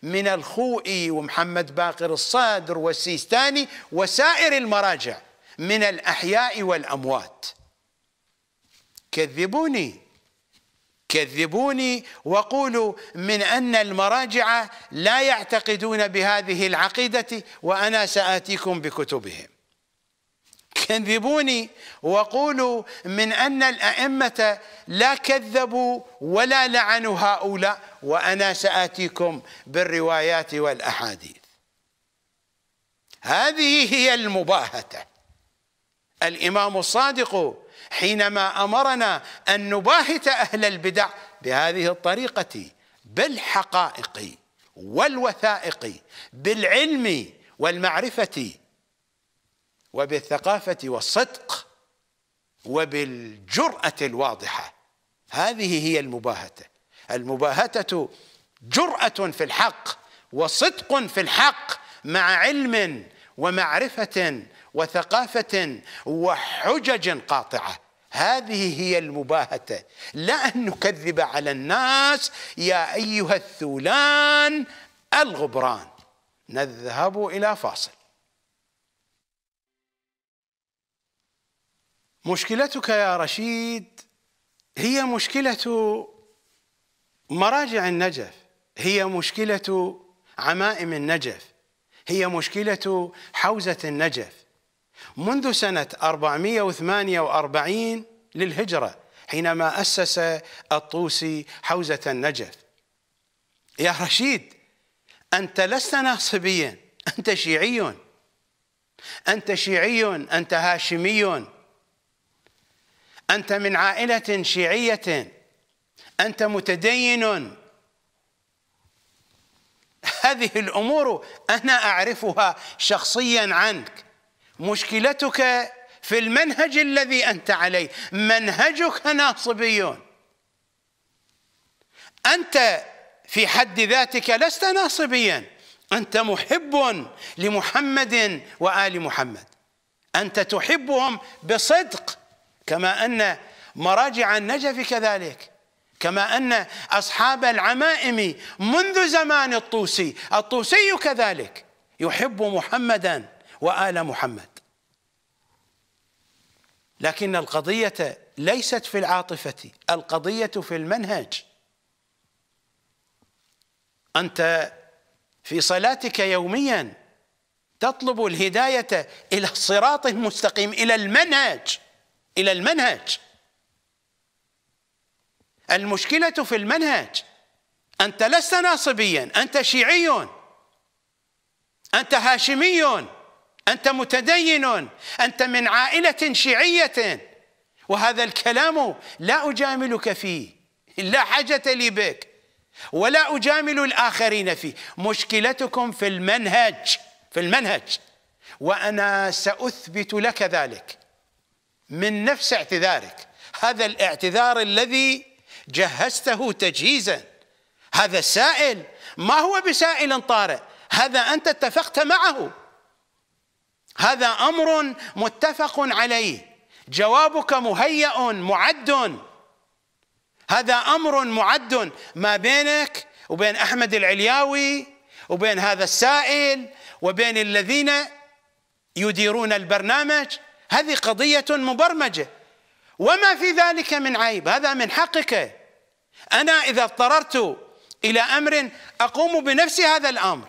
Speaker 1: من الخوئي ومحمد باقر الصادر والسيستاني وسائر المراجع من الأحياء والأموات كذبوني كذبوني وقولوا من أن المراجع لا يعتقدون بهذه العقيدة وأنا سآتيكم بكتبهم كذبوني وقولوا من أن الأئمة لا كذبوا ولا لعنوا هؤلاء وأنا سآتيكم بالروايات والأحاديث هذه هي المباهته الامام الصادق حينما امرنا ان نباهت اهل البدع بهذه الطريقه بالحقائق والوثائق بالعلم والمعرفه وبالثقافه والصدق وبالجراه الواضحه هذه هي المباهته المباهته جراه في الحق وصدق في الحق مع علم ومعرفه وثقافة وحجج قاطعة هذه هي المباهتة لا أن نكذب على الناس يا أيها الثولان الغبران نذهب إلى فاصل مشكلتك يا رشيد هي مشكلة مراجع النجف هي مشكلة عمائم النجف هي مشكلة حوزة النجف منذ سنة 448 للهجرة حينما أسس الطوسي حوزة النجف يا رشيد أنت لست ناصبيا أنت شيعي أنت شيعي أنت هاشمي أنت من عائلة شيعية أنت متدين هذه الأمور أنا أعرفها شخصيا عنك مشكلتك في المنهج الذي أنت عليه منهجك ناصبي أنت في حد ذاتك لست ناصبيا أنت محب لمحمد وآل محمد أنت تحبهم بصدق كما أن مراجع النجف كذلك كما أن أصحاب العمائم منذ زمان الطوسي الطوسي كذلك يحب محمداً وآل محمد لكن القضية ليست في العاطفة القضية في المنهج أنت في صلاتك يوميا تطلب الهداية إلى الصراط المستقيم إلى المنهج إلى المنهج المشكلة في المنهج أنت لست ناصبيا أنت شيعي أنت هاشمي أنت متدين أنت من عائلة شيعية وهذا الكلام لا أجاملك فيه لا حاجة لي بك ولا أجامل الآخرين فيه مشكلتكم في المنهج في المنهج وأنا سأثبت لك ذلك من نفس اعتذارك هذا الاعتذار الذي جهزته تجهيزا هذا سائل ما هو بسائل طارئ هذا أنت اتفقت معه هذا امر متفق عليه جوابك مهيأ معد هذا امر معد ما بينك وبين احمد العلياوي وبين هذا السائل وبين الذين يديرون البرنامج هذه قضيه مبرمجه وما في ذلك من عيب هذا من حقك انا اذا اضطررت الى امر اقوم بنفس هذا الامر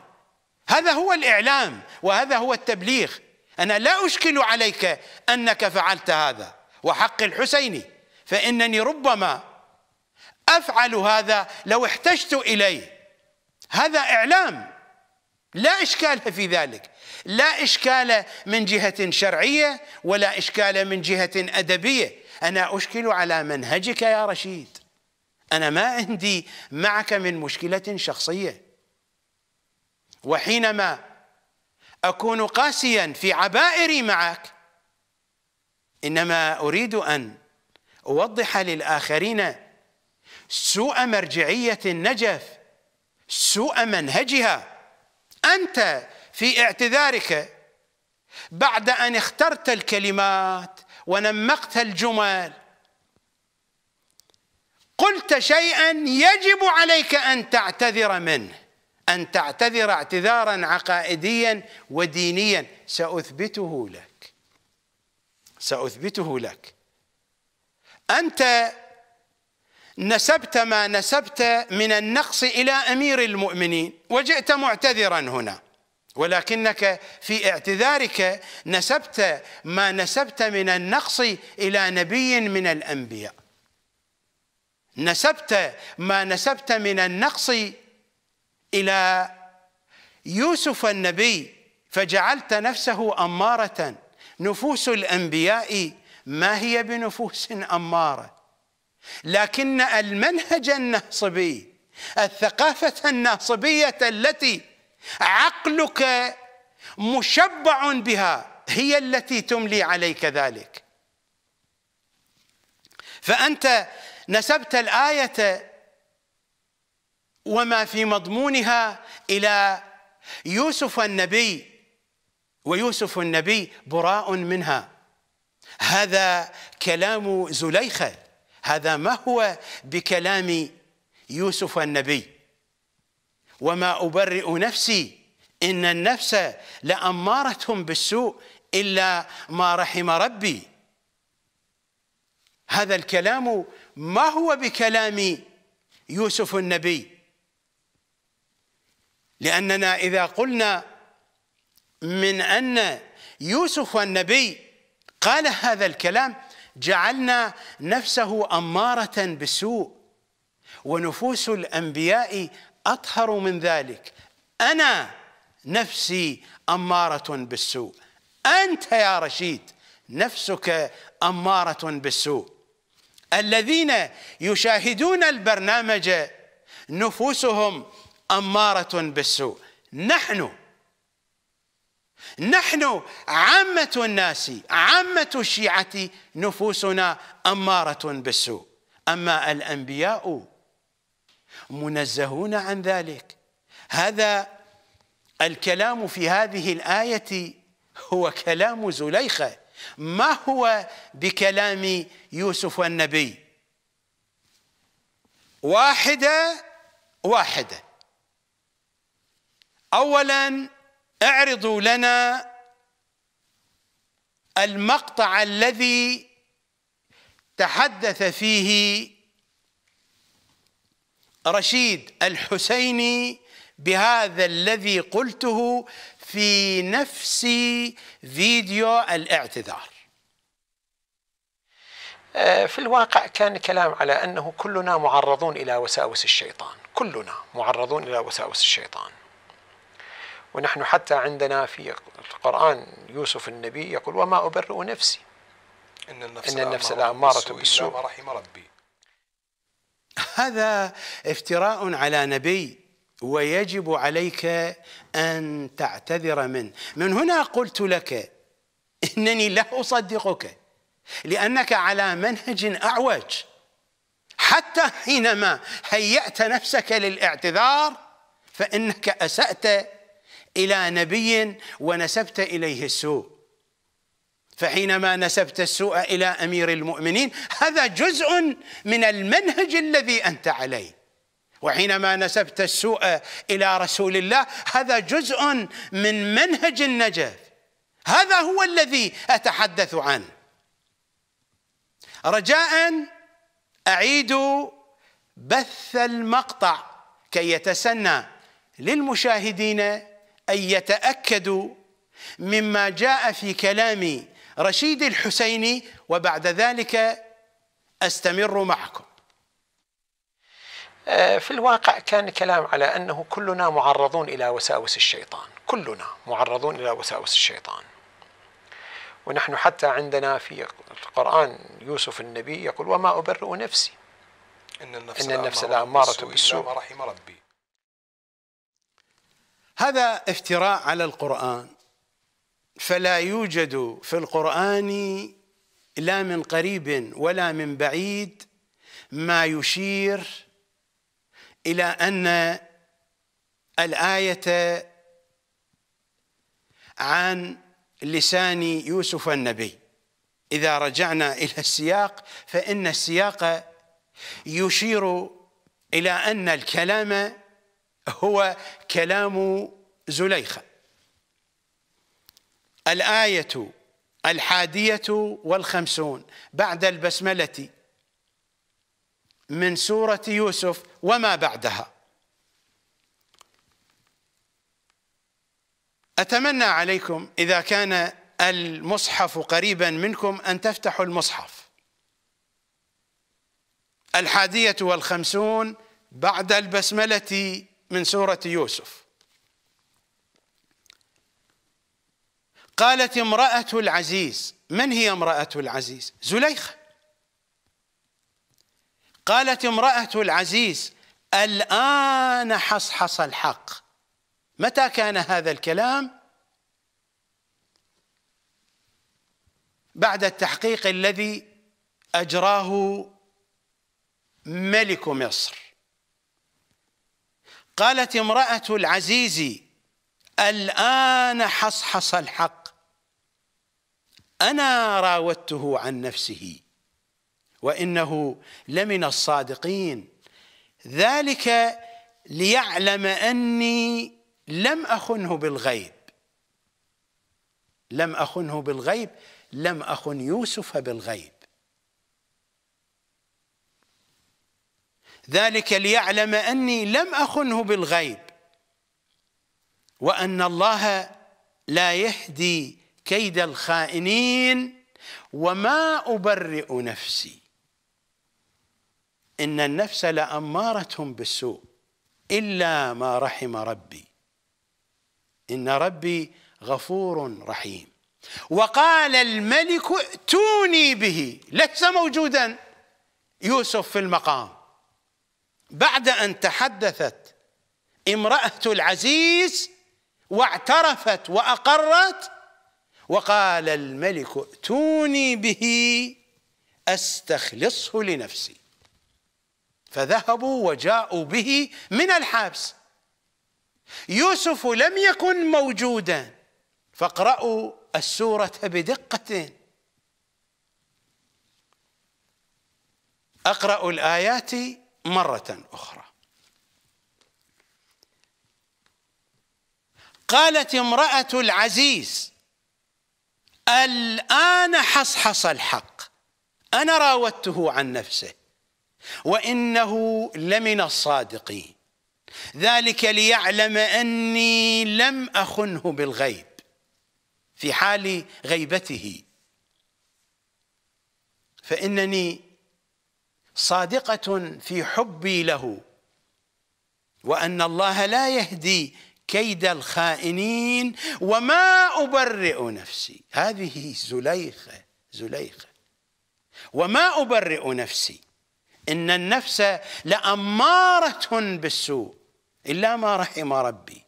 Speaker 1: هذا هو الاعلام وهذا هو التبليغ أنا لا أشكل عليك أنك فعلت هذا وحق الحسيني فإنني ربما أفعل هذا لو احتجت إليه هذا إعلام لا إشكال في ذلك لا إشكال من جهة شرعية ولا إشكال من جهة أدبية أنا أشكل على منهجك يا رشيد أنا ما عندي معك من مشكلة شخصية وحينما أكون قاسيا في عبائري معك إنما أريد أن أوضح للآخرين سوء مرجعية النجف سوء منهجها أنت في اعتذارك بعد أن اخترت الكلمات ونمقت الجمل قلت شيئا يجب عليك أن تعتذر منه أن تعتذر اعتذارا عقائديا ودينيا سأثبته لك سأثبته لك أنت نسبت ما نسبت من النقص إلى أمير المؤمنين وجئت معتذرا هنا ولكنك في اعتذارك نسبت ما نسبت من النقص إلى نبي من الأنبياء نسبت ما نسبت من النقص إلى يوسف النبي فجعلت نفسه أمارة نفوس الأنبياء ما هي بنفوس أمارة لكن المنهج النهصبي الثقافة الناصبية التي عقلك مشبع بها هي التي تملي عليك ذلك فأنت نسبت الآية وما في مضمونها إلى يوسف النبي ويوسف النبي براء منها هذا كلام زليخة هذا ما هو بكلام يوسف النبي وما أبرئ نفسي إن النفس لأمارة بالسوء إلا ما رحم ربي هذا الكلام ما هو بكلام يوسف النبي لأننا إذا قلنا من أن يوسف النبي قال هذا الكلام جعلنا نفسه أمارة بالسوء ونفوس الأنبياء أطهر من ذلك أنا نفسي أمارة بالسوء أنت يا رشيد نفسك أمارة بالسوء الذين يشاهدون البرنامج نفوسهم اماره بالسوء نحن نحن عامه الناس عامه الشيعه نفوسنا اماره بالسوء اما الانبياء منزهون عن ذلك هذا الكلام في هذه الايه هو كلام زليخه ما هو بكلام يوسف النبي واحده واحده اولا اعرضوا لنا المقطع الذي تحدث فيه رشيد الحسيني بهذا الذي قلته في نفس فيديو الاعتذار آه، في الواقع كان كلام
Speaker 2: على أنه كلنا معرضون إلى وساوس الشيطان كلنا معرضون إلى وساوس الشيطان ونحن حتى عندنا في القرآن يوسف النبي يقول وما أبرئ نفسي إن النفس, إن النفس لأمارة بالسوء إلا ما رحم ربي
Speaker 1: هذا افتراء على نبي ويجب عليك أن تعتذر منه من هنا قلت لك إنني لا أصدقك لأنك على منهج أعوج حتى حينما هيأت نفسك للاعتذار فإنك أسأت إلى نبي ونسبت إليه السوء فحينما نسبت السوء إلى أمير المؤمنين هذا جزء من المنهج الذي أنت عليه وحينما نسبت السوء إلى رسول الله هذا جزء من منهج النجف هذا هو الذي أتحدث عنه رجاء أعيد بث المقطع كي يتسنى للمشاهدين أن يتأكدوا مما جاء في كلام رشيد الحسيني وبعد ذلك أستمر معكم
Speaker 2: آه، في الواقع كان كلام على أنه كلنا معرضون إلى وساوس الشيطان كلنا معرضون إلى وساوس الشيطان ونحن حتى عندنا في القرآن يوسف النبي يقول وما أبرئ نفسي إن النفس, إن النفس لأمارة بالسوء رحم ربي
Speaker 1: هذا افتراء على القرآن فلا يوجد في القرآن لا من قريب ولا من بعيد ما يشير إلى أن الآية عن لسان يوسف النبي إذا رجعنا إلى السياق فإن السياق يشير إلى أن الكلام هو كلام زليخة الآية الحادية والخمسون بعد البسملة من سورة يوسف وما بعدها أتمنى عليكم إذا كان المصحف قريبا منكم أن تفتحوا المصحف الحادية والخمسون بعد البسملة من سورة يوسف قالت امرأة العزيز من هي امرأة العزيز زليخة قالت امرأة العزيز الآن حصحص الحق متى كان هذا الكلام بعد التحقيق الذي أجراه ملك مصر قالت امرأة العزيز الآن حصحص الحق أنا راودته عن نفسه وإنه لمن الصادقين ذلك ليعلم أني لم أخنه بالغيب لم أخنه بالغيب لم أخن يوسف بالغيب ذلك ليعلم أني لم أخنه بالغيب وأن الله لا يهدي كيد الخائنين وما أبرئ نفسي إن النفس لأمارة بالسوء إلا ما رحم ربي إن ربي غفور رحيم وقال الملك ائتوني به ليس موجودا يوسف في المقام بعد أن تحدثت امرأة العزيز واعترفت وأقرت وقال الملك ائتوني به أستخلصه لنفسي فذهبوا وجاءوا به من الحبس يوسف لم يكن موجودا فاقرأوا السورة بدقة أقرأ الآيات مرة أخرى قالت امرأة العزيز الآن حصحص الحق أنا راودته عن نفسه وإنه لمن الصادقين ذلك ليعلم أني لم أخنه بالغيب في حال غيبته فإنني صادقة في حبي له وأن الله لا يهدي كيد الخائنين وما أبرئ نفسي هذه زليخة زليخة وما أبرئ نفسي إن النفس لأمارة بالسوء إلا ما رحم ربي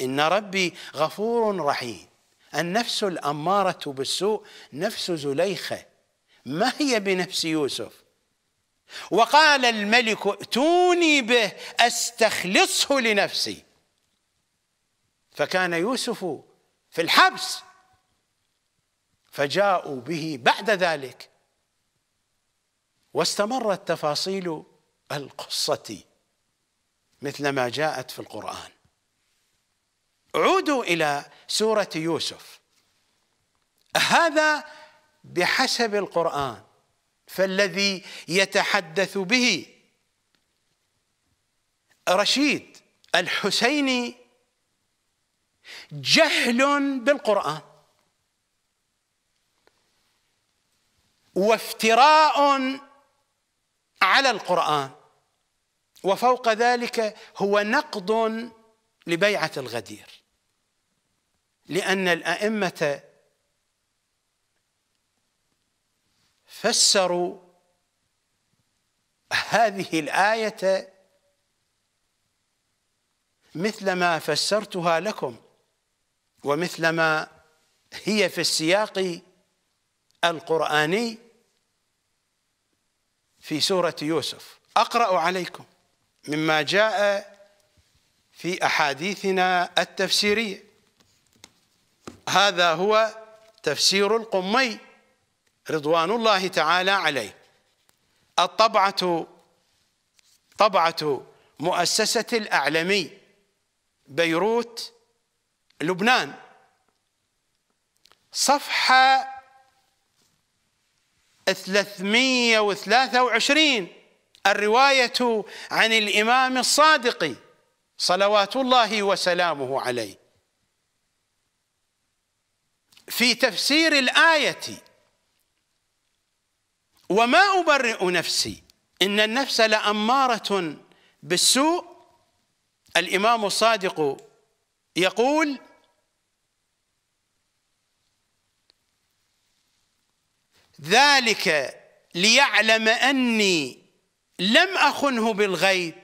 Speaker 1: إن ربي غفور رحيم النفس الأمارة بالسوء نفس زليخة ما هي بنفس يوسف وقال الملك ائتوني به استخلصه لنفسي فكان يوسف في الحبس فجاءوا به بعد ذلك واستمرت تفاصيل القصه مثل ما جاءت في القران عودوا الى سوره يوسف هذا بحسب القران فالذي يتحدث به رشيد الحسيني جهل بالقرآن وافتراء على القرآن وفوق ذلك هو نقض لبيعة الغدير لأن الأئمة فسروا هذه الآية مثل ما فسرتها لكم ومثل ما هي في السياق القرآني في سورة يوسف أقرأ عليكم مما جاء في أحاديثنا التفسيرية هذا هو تفسير القمي رضوان الله تعالى عليه الطبعة طبعة مؤسسة الأعلمي بيروت لبنان صفحة 323 الرواية عن الإمام الصادق صلوات الله وسلامه عليه في تفسير الآية وما أبرئ نفسي إن النفس لأمارة بالسوء الإمام الصادق يقول ذلك ليعلم أني لم أخنه بالغيب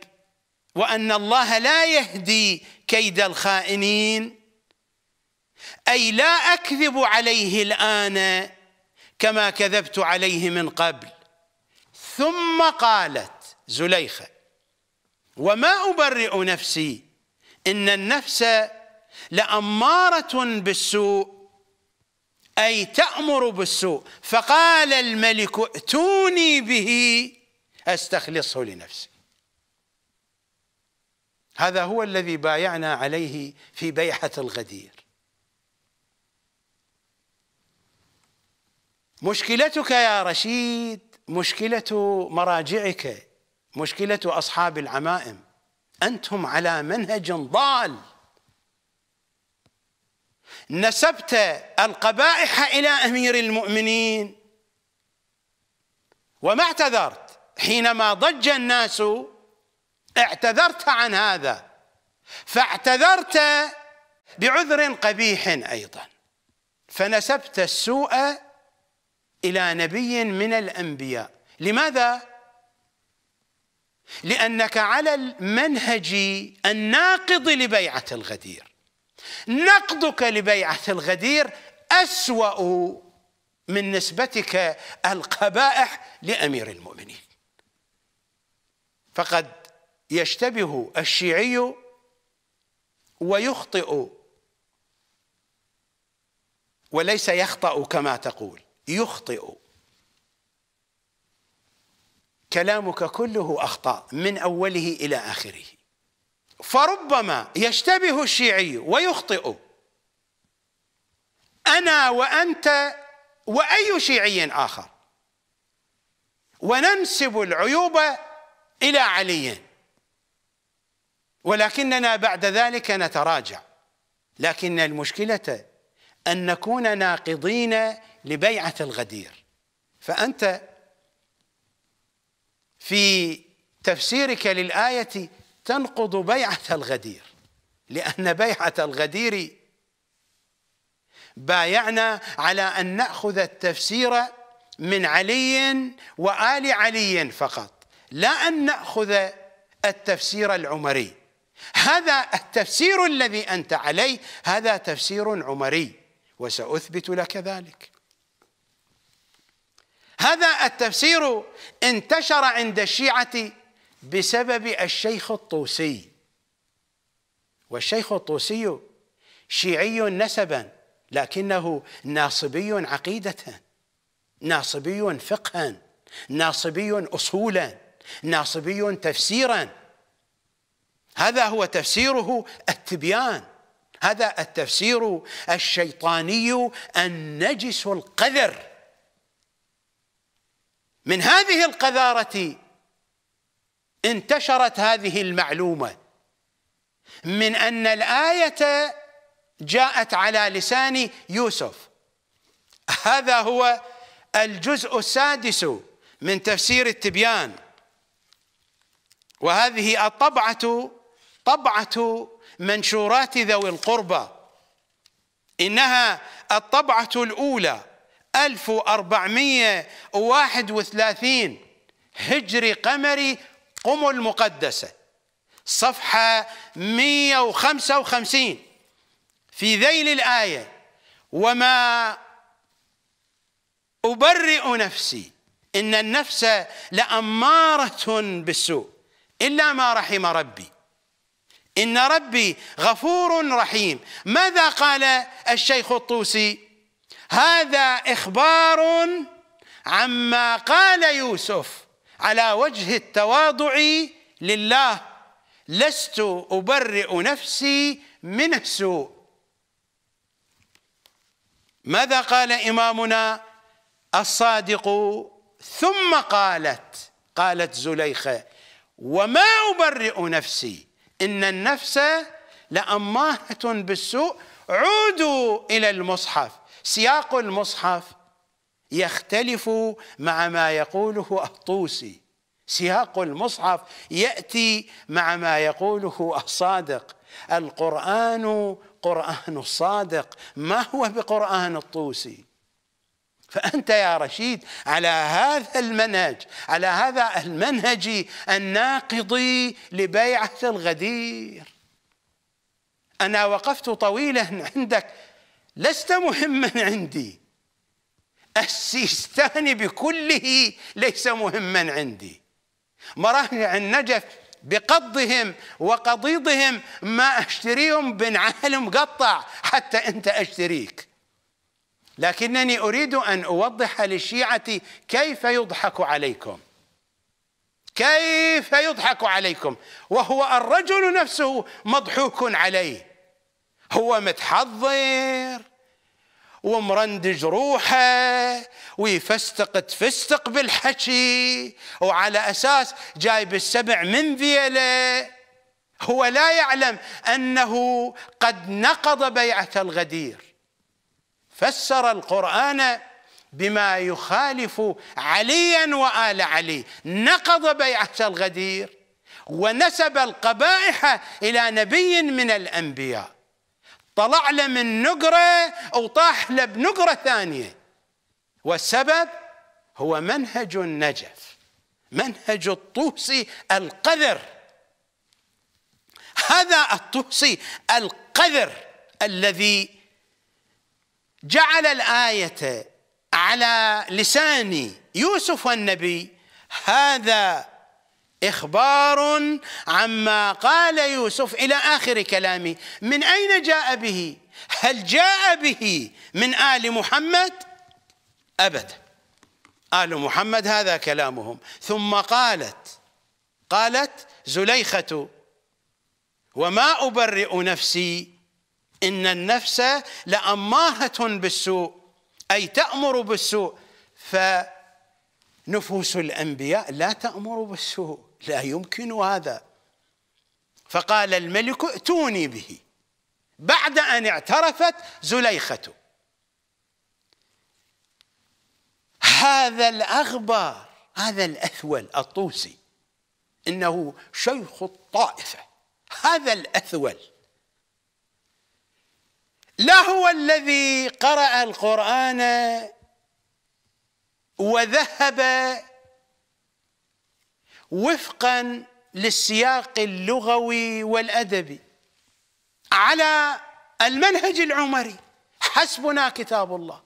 Speaker 1: وأن الله لا يهدي كيد الخائنين أي لا أكذب عليه الآن كما كذبت عليه من قبل ثم قالت زليخة وما أبرئ نفسي إن النفس لأمارة بالسوء أي تأمر بالسوء فقال الملك ائتوني به أستخلصه لنفسي هذا هو الذي بايعنا عليه في بيعة الغدير مشكلتك يا رشيد مشكلة مراجعك مشكلة أصحاب العمائم أنتم على منهج ضال نسبت القبائح إلى أمير المؤمنين وما اعتذرت حينما ضج الناس اعتذرت عن هذا فاعتذرت بعذر قبيح أيضا فنسبت السوء إلى نبي من الأنبياء لماذا؟ لأنك على المنهج الناقض لبيعة الغدير نقضك لبيعة الغدير أسوأ من نسبتك القبائح لأمير المؤمنين فقد يشتبه الشيعي ويخطئ وليس يخطأ كما تقول يخطئ كلامك كله أخطاء من أوله إلى آخره فربما يشتبه الشيعي ويخطئ أنا وأنت وأي شيعي آخر وننسب العيوب إلى علي ولكننا بعد ذلك نتراجع لكن المشكلة أن نكون ناقضين لبيعة الغدير فأنت في تفسيرك للآية تنقض بيعة الغدير لأن بيعة الغدير بايعنا على أن نأخذ التفسير من علي وآل علي فقط لا أن نأخذ التفسير العمري هذا التفسير الذي أنت عليه هذا تفسير عمري وسأثبت لك ذلك هذا التفسير انتشر عند الشيعة بسبب الشيخ الطوسي والشيخ الطوسي شيعي نسبا لكنه ناصبي عقيدة ناصبي فقها ناصبي أصولا ناصبي تفسيرا هذا هو تفسيره التبيان هذا التفسير الشيطاني النجس القذر من هذه القذارة انتشرت هذه المعلومة من أن الآية جاءت على لسان يوسف هذا هو الجزء السادس من تفسير التبيان وهذه الطبعة طبعة منشورات ذوي القربى إنها الطبعة الأولى 1431 هجري قمري قم المقدسة صفحة 155 في ذيل الآية وما أبرئ نفسي إن النفس لأمارة بالسوء إلا ما رحم ربي إن ربي غفور رحيم ماذا قال الشيخ الطوسي هذا إخبار عما قال يوسف على وجه التواضع لله لست أبرئ نفسي من السوء ماذا قال إمامنا الصادق ثم قالت قالت زليخة وما أبرئ نفسي إن النفس لأماهة بالسوء عودوا إلى المصحف سياق المصحف يختلف مع ما يقوله الطوسي سياق المصحف ياتي مع ما يقوله الصادق القران قران الصادق ما هو بقران الطوسي فانت يا رشيد على هذا المنهج على هذا المنهج الناقض لبيعه الغدير انا وقفت طويلا عندك لست مهما عندي السيستاني بكله ليس مهما عندي مراجع النجف بقضهم وقضيضهم ما اشتريهم بنعال مقطع حتى انت اشتريك لكنني اريد ان اوضح للشيعه كيف يضحك عليكم كيف يضحك عليكم وهو الرجل نفسه مضحوك عليه هو متحضر ومرندج روحه ويفستق تفستق بالحكي وعلى اساس جايب السبع من ذيله هو لا يعلم انه قد نقض بيعه الغدير فسر القران بما يخالف عليا وال علي نقض بيعه الغدير ونسب القبائح الى نبي من الانبياء طلع له من نقرة وطاح له بنقرة ثانية والسبب هو منهج النجف منهج الطوسي القذر هذا الطوسي القذر الذي جعل الآية على لسان يوسف والنبي هذا إخبار عما قال يوسف إلى آخر كلامه من أين جاء به هل جاء به من آل محمد أبدا آل محمد هذا كلامهم ثم قالت قالت زليخة وما أبرئ نفسي إن النفس لأماهة بالسوء أي تأمر بالسوء ف نفوس الأنبياء لا تأمر بالسوء لا يمكن هذا فقال الملك ائتوني به بعد أن اعترفت زليخة هذا الأغبار هذا الأثول الطوسي إنه شيخ الطائفة هذا الأثول لا هو الذي قرأ القرآن وذهب وفقا للسياق اللغوي والادبي على المنهج العمري حسبنا كتاب الله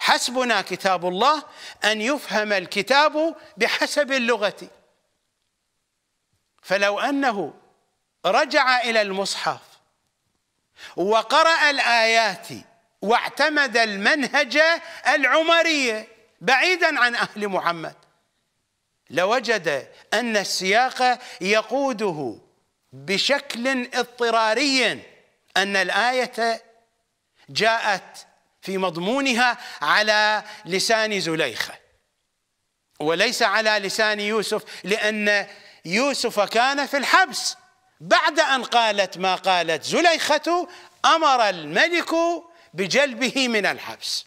Speaker 1: حسبنا كتاب الله ان يفهم الكتاب بحسب اللغه فلو انه رجع الى المصحف وقرا الايات واعتمد المنهج العمرية بعيدا عن أهل محمد لوجد أن السياق يقوده بشكل اضطراري أن الآية جاءت في مضمونها على لسان زليخة وليس على لسان يوسف لأن يوسف كان في الحبس بعد أن قالت ما قالت زليخة أمر الملك بجلبه من الحبس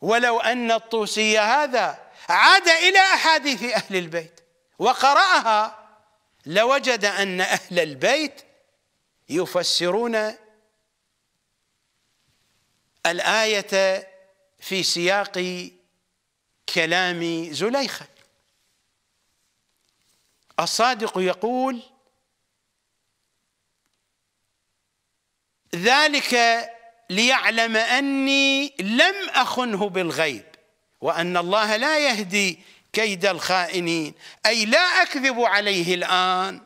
Speaker 1: ولو أن الطوسي هذا عاد إلى أحاديث أهل البيت وقرأها لوجد أن أهل البيت يفسرون الآية في سياق كلام زليخة الصادق يقول ذلك ليعلم اني لم اخنه بالغيب وان الله لا يهدي كيد الخائنين اي لا اكذب عليه الان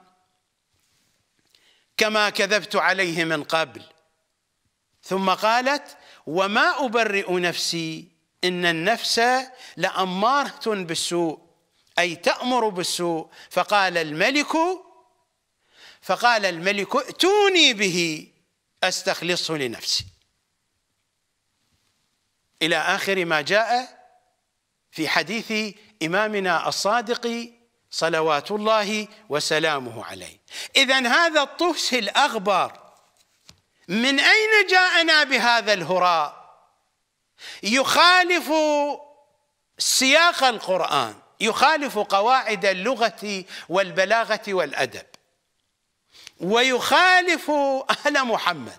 Speaker 1: كما كذبت عليه من قبل ثم قالت وما ابرئ نفسي ان النفس لاماره بالسوء اي تامر بالسوء فقال الملك فقال الملك ائتوني به أستخلصه لنفسي إلى آخر ما جاء في حديث إمامنا الصادق صلوات الله وسلامه عليه إذا هذا الطوس الأغبر من أين جاءنا بهذا الهراء يخالف سياق القرآن يخالف قواعد اللغة والبلاغة والأدب ويخالف اهل محمد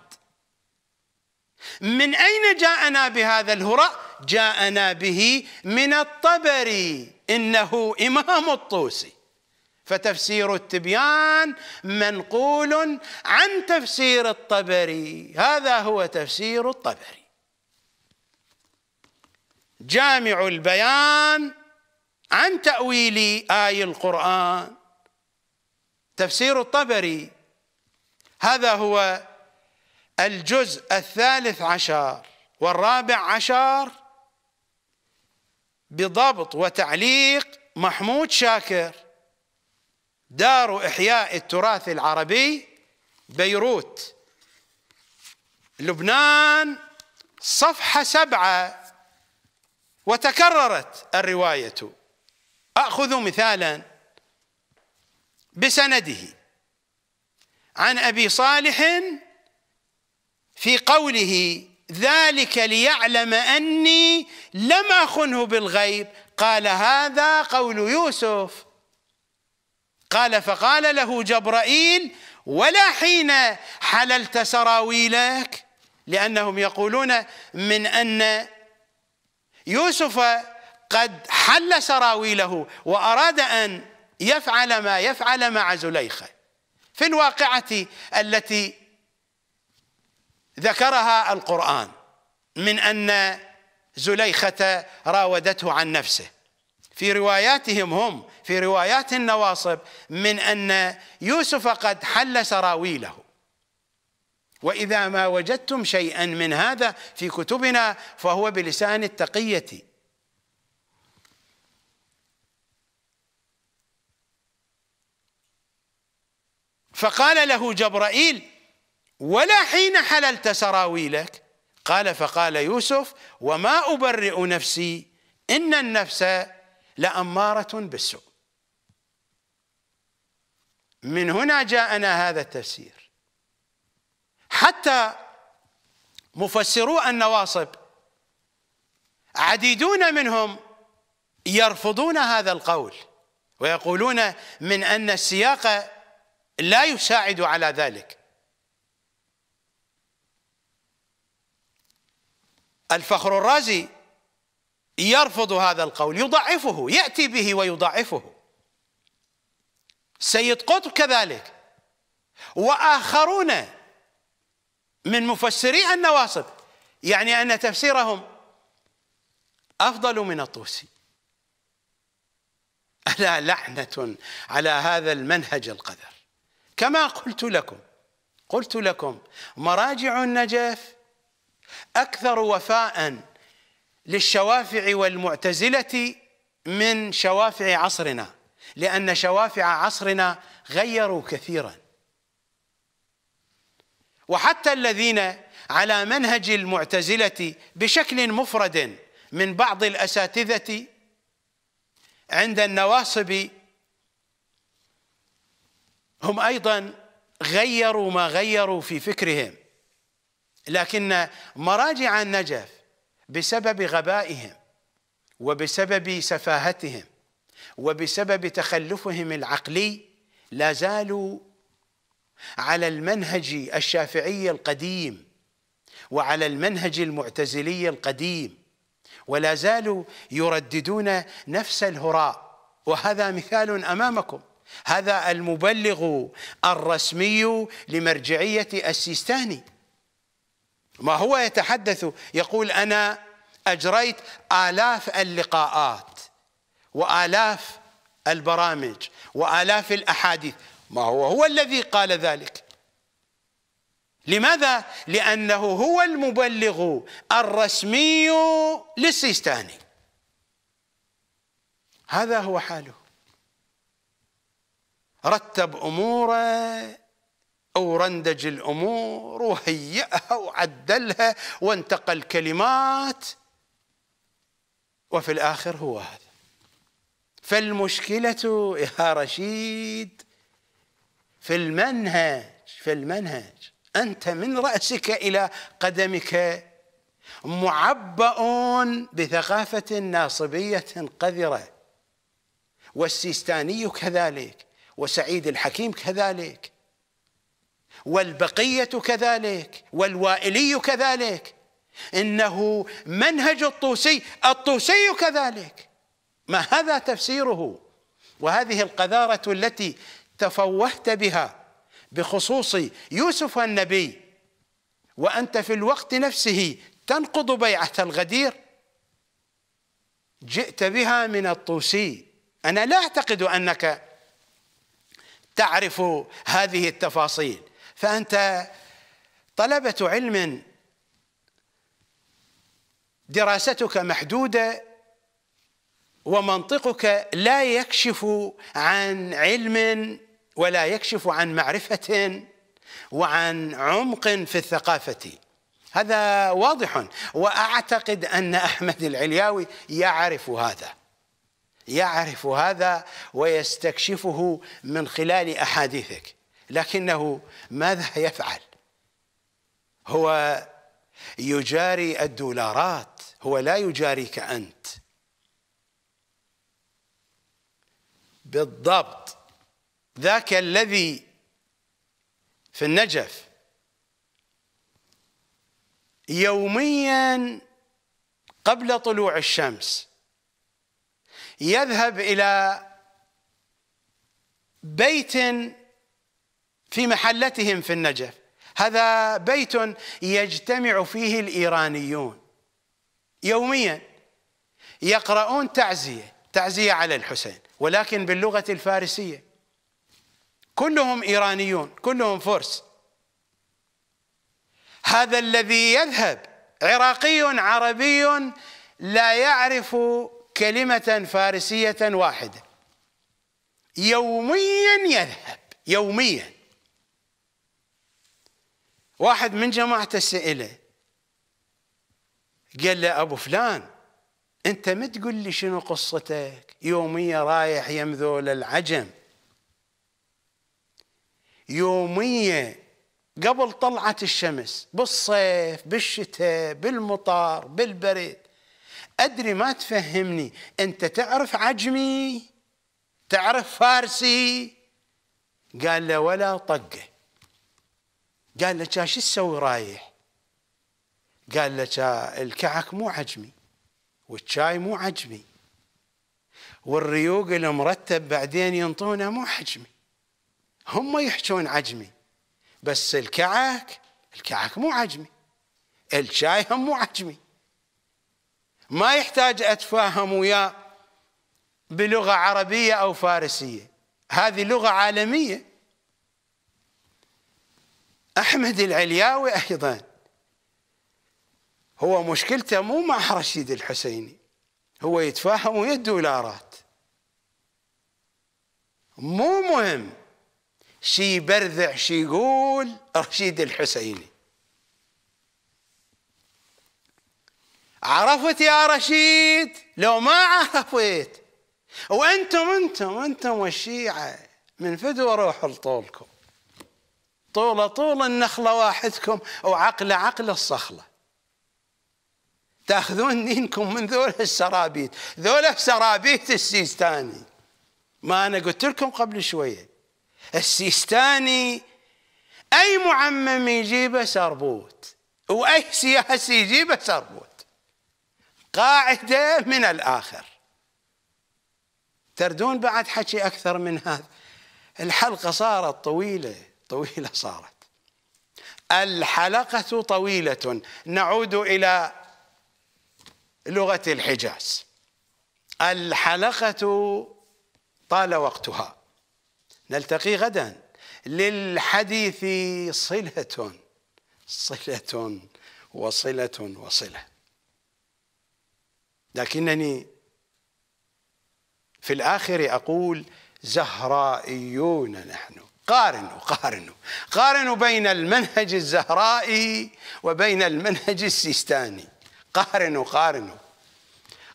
Speaker 1: من اين جاءنا بهذا الهراء جاءنا به من الطبري انه امام الطوسي فتفسير التبيان منقول عن تفسير الطبري هذا هو تفسير الطبري جامع البيان عن تأويل آي القرآن تفسير الطبري هذا هو الجزء الثالث عشر والرابع عشر بضبط وتعليق محمود شاكر دار إحياء التراث العربي بيروت لبنان صفحة سبعة وتكررت الرواية أخذ مثالا بسنده عن ابي صالح في قوله ذلك ليعلم اني لم اخنه بالغيب قال هذا قول يوسف قال فقال له جبرائيل ولا حين حللت سراويلك لانهم يقولون من ان يوسف قد حل سراويله واراد ان يفعل ما يفعل مع زليخه في الواقعة التي ذكرها القرآن من أن زليخة راودته عن نفسه في رواياتهم هم في روايات النواصب من أن يوسف قد حل سراويله وإذا ما وجدتم شيئا من هذا في كتبنا فهو بلسان التقية فقال له جبرائيل ولا حين حللت سراويلك قال فقال يوسف وما أبرئ نفسي إن النفس لأمارة بالسوء من هنا جاءنا هذا التفسير حتى مفسرو النواصب عديدون منهم يرفضون هذا القول ويقولون من أن السياق لا يساعد على ذلك الفخر الرازي يرفض هذا القول يضعفه يأتي به ويضعفه سيد قطب كذلك وآخرون من مفسري النواصب يعني أن تفسيرهم أفضل من الطوسي ألا لعنة على هذا المنهج القذر كما قلت لكم قلت لكم مراجع النجف أكثر وفاء للشوافع والمعتزلة من شوافع عصرنا لأن شوافع عصرنا غيروا كثيرا وحتى الذين على منهج المعتزلة بشكل مفرد من بعض الأساتذة عند النواصب هم ايضا غيروا ما غيروا في فكرهم لكن مراجع النجف بسبب غبائهم وبسبب سفاهتهم وبسبب تخلفهم العقلي لا زالوا على المنهج الشافعي القديم وعلى المنهج المعتزلي القديم ولا زالوا يرددون نفس الهراء وهذا مثال امامكم هذا المبلغ الرسمي لمرجعية السيستاني ما هو يتحدث يقول أنا أجريت آلاف اللقاءات وآلاف البرامج وآلاف الأحاديث ما هو هو الذي قال ذلك لماذا؟ لأنه هو المبلغ الرسمي للسيستاني هذا هو حاله رتب أموره ورندج الأمور وهيئها وعدلها وانتقل كلمات وفي الآخر هو هذا فالمشكلة يا رشيد في المنهج في المنهج أنت من رأسك إلى قدمك معبأ بثقافة ناصبية قذرة والسيستاني كذلك وسعيد الحكيم كذلك والبقية كذلك والوائلي كذلك إنه منهج الطوسي الطوسي كذلك ما هذا تفسيره وهذه القذارة التي تفوهت بها بخصوص يوسف النبي وأنت في الوقت نفسه تنقض بيعة الغدير جئت بها من الطوسي أنا لا أعتقد أنك تعرف هذه التفاصيل فأنت طلبة علم دراستك محدودة ومنطقك لا يكشف عن علم ولا يكشف عن معرفة وعن عمق في الثقافة هذا واضح وأعتقد أن أحمد العلياوي يعرف هذا يعرف هذا ويستكشفه من خلال احاديثك لكنه ماذا يفعل هو يجاري الدولارات هو لا يجاريك انت بالضبط ذاك الذي في النجف يوميا قبل طلوع الشمس يذهب إلى بيت في محلتهم في النجف هذا بيت يجتمع فيه الإيرانيون يوميا يقرؤون تعزية تعزية على الحسين ولكن باللغة الفارسية كلهم إيرانيون كلهم فرس هذا الذي يذهب عراقي عربي لا يعرف كلمة فارسية واحدة يوميا يذهب يوميا واحد من جماعته سأله قال له أبو فلان أنت ما تقول لي شنو قصتك يوميا رايح يم ذول العجم يوميا قبل طلعة الشمس بالصيف بالشتاء بالمطار بالبرد أدري ما تفهمني أنت تعرف عجمي تعرف فارسي قال له ولا طقه قال له شو تسوي رايح قال له الكعك مو عجمي والشاي مو عجمي والريوق المرتب بعدين ينطونه مو حجمي هم يحجون عجمي بس الكعك الكعك مو عجمي الشاي هم مو عجمي ما يحتاج أتفاهم وياه بلغة عربية أو فارسية هذه لغة عالمية أحمد العلياوي أيضا هو مشكلته مو مع رشيد الحسيني هو يتفاهم ويا الدولارات مو مهم شي يبرذع شي يقول رشيد الحسيني عرفت يا رشيد لو ما عرفت وانتم انتم انتم والشيعه من فدوى روح لطولكم طول طول النخله واحدكم وعقل عقل الصخله تاخذون دينكم من ذول السرابيت ذول سرابيت السيستاني ما انا قلت لكم قبل شويه السيستاني اي معمم يجيبه سربوت واي سياسي يجيبه سربوت قاعدة من الآخر تردون بعد حكي أكثر من هذا الحلقة صارت طويلة طويلة صارت الحلقة طويلة نعود إلى لغة الحجاز الحلقة طال وقتها نلتقي غدا للحديث صلة صلة وصلة وصلة لكنني في الآخر أقول زهرائيون نحن قارنوا قارنوا قارنوا بين المنهج الزهرائي وبين المنهج السيستاني قارنوا قارنوا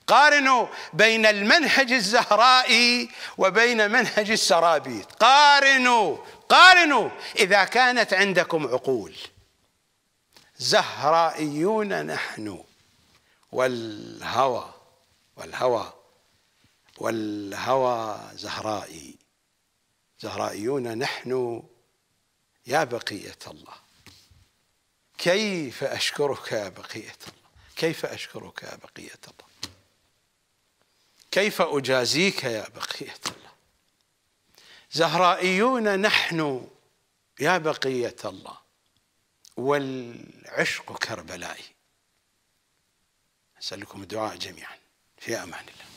Speaker 1: قارنوا بين المنهج الزهرائي وبين منهج السرابيط قارنوا قارنوا إذا كانت عندكم عقول زهرائيون نحن والهوى والهوى والهوى زهرائي زهرائيون نحن يا بقية الله كيف أشكرك يا بقية الله كيف أشكرك يا بقية الله كيف أجازيك يا بقية الله زهرائيون نحن يا بقية الله والعشق كربلائي أسألكم الدعاء جميعاً في امان الله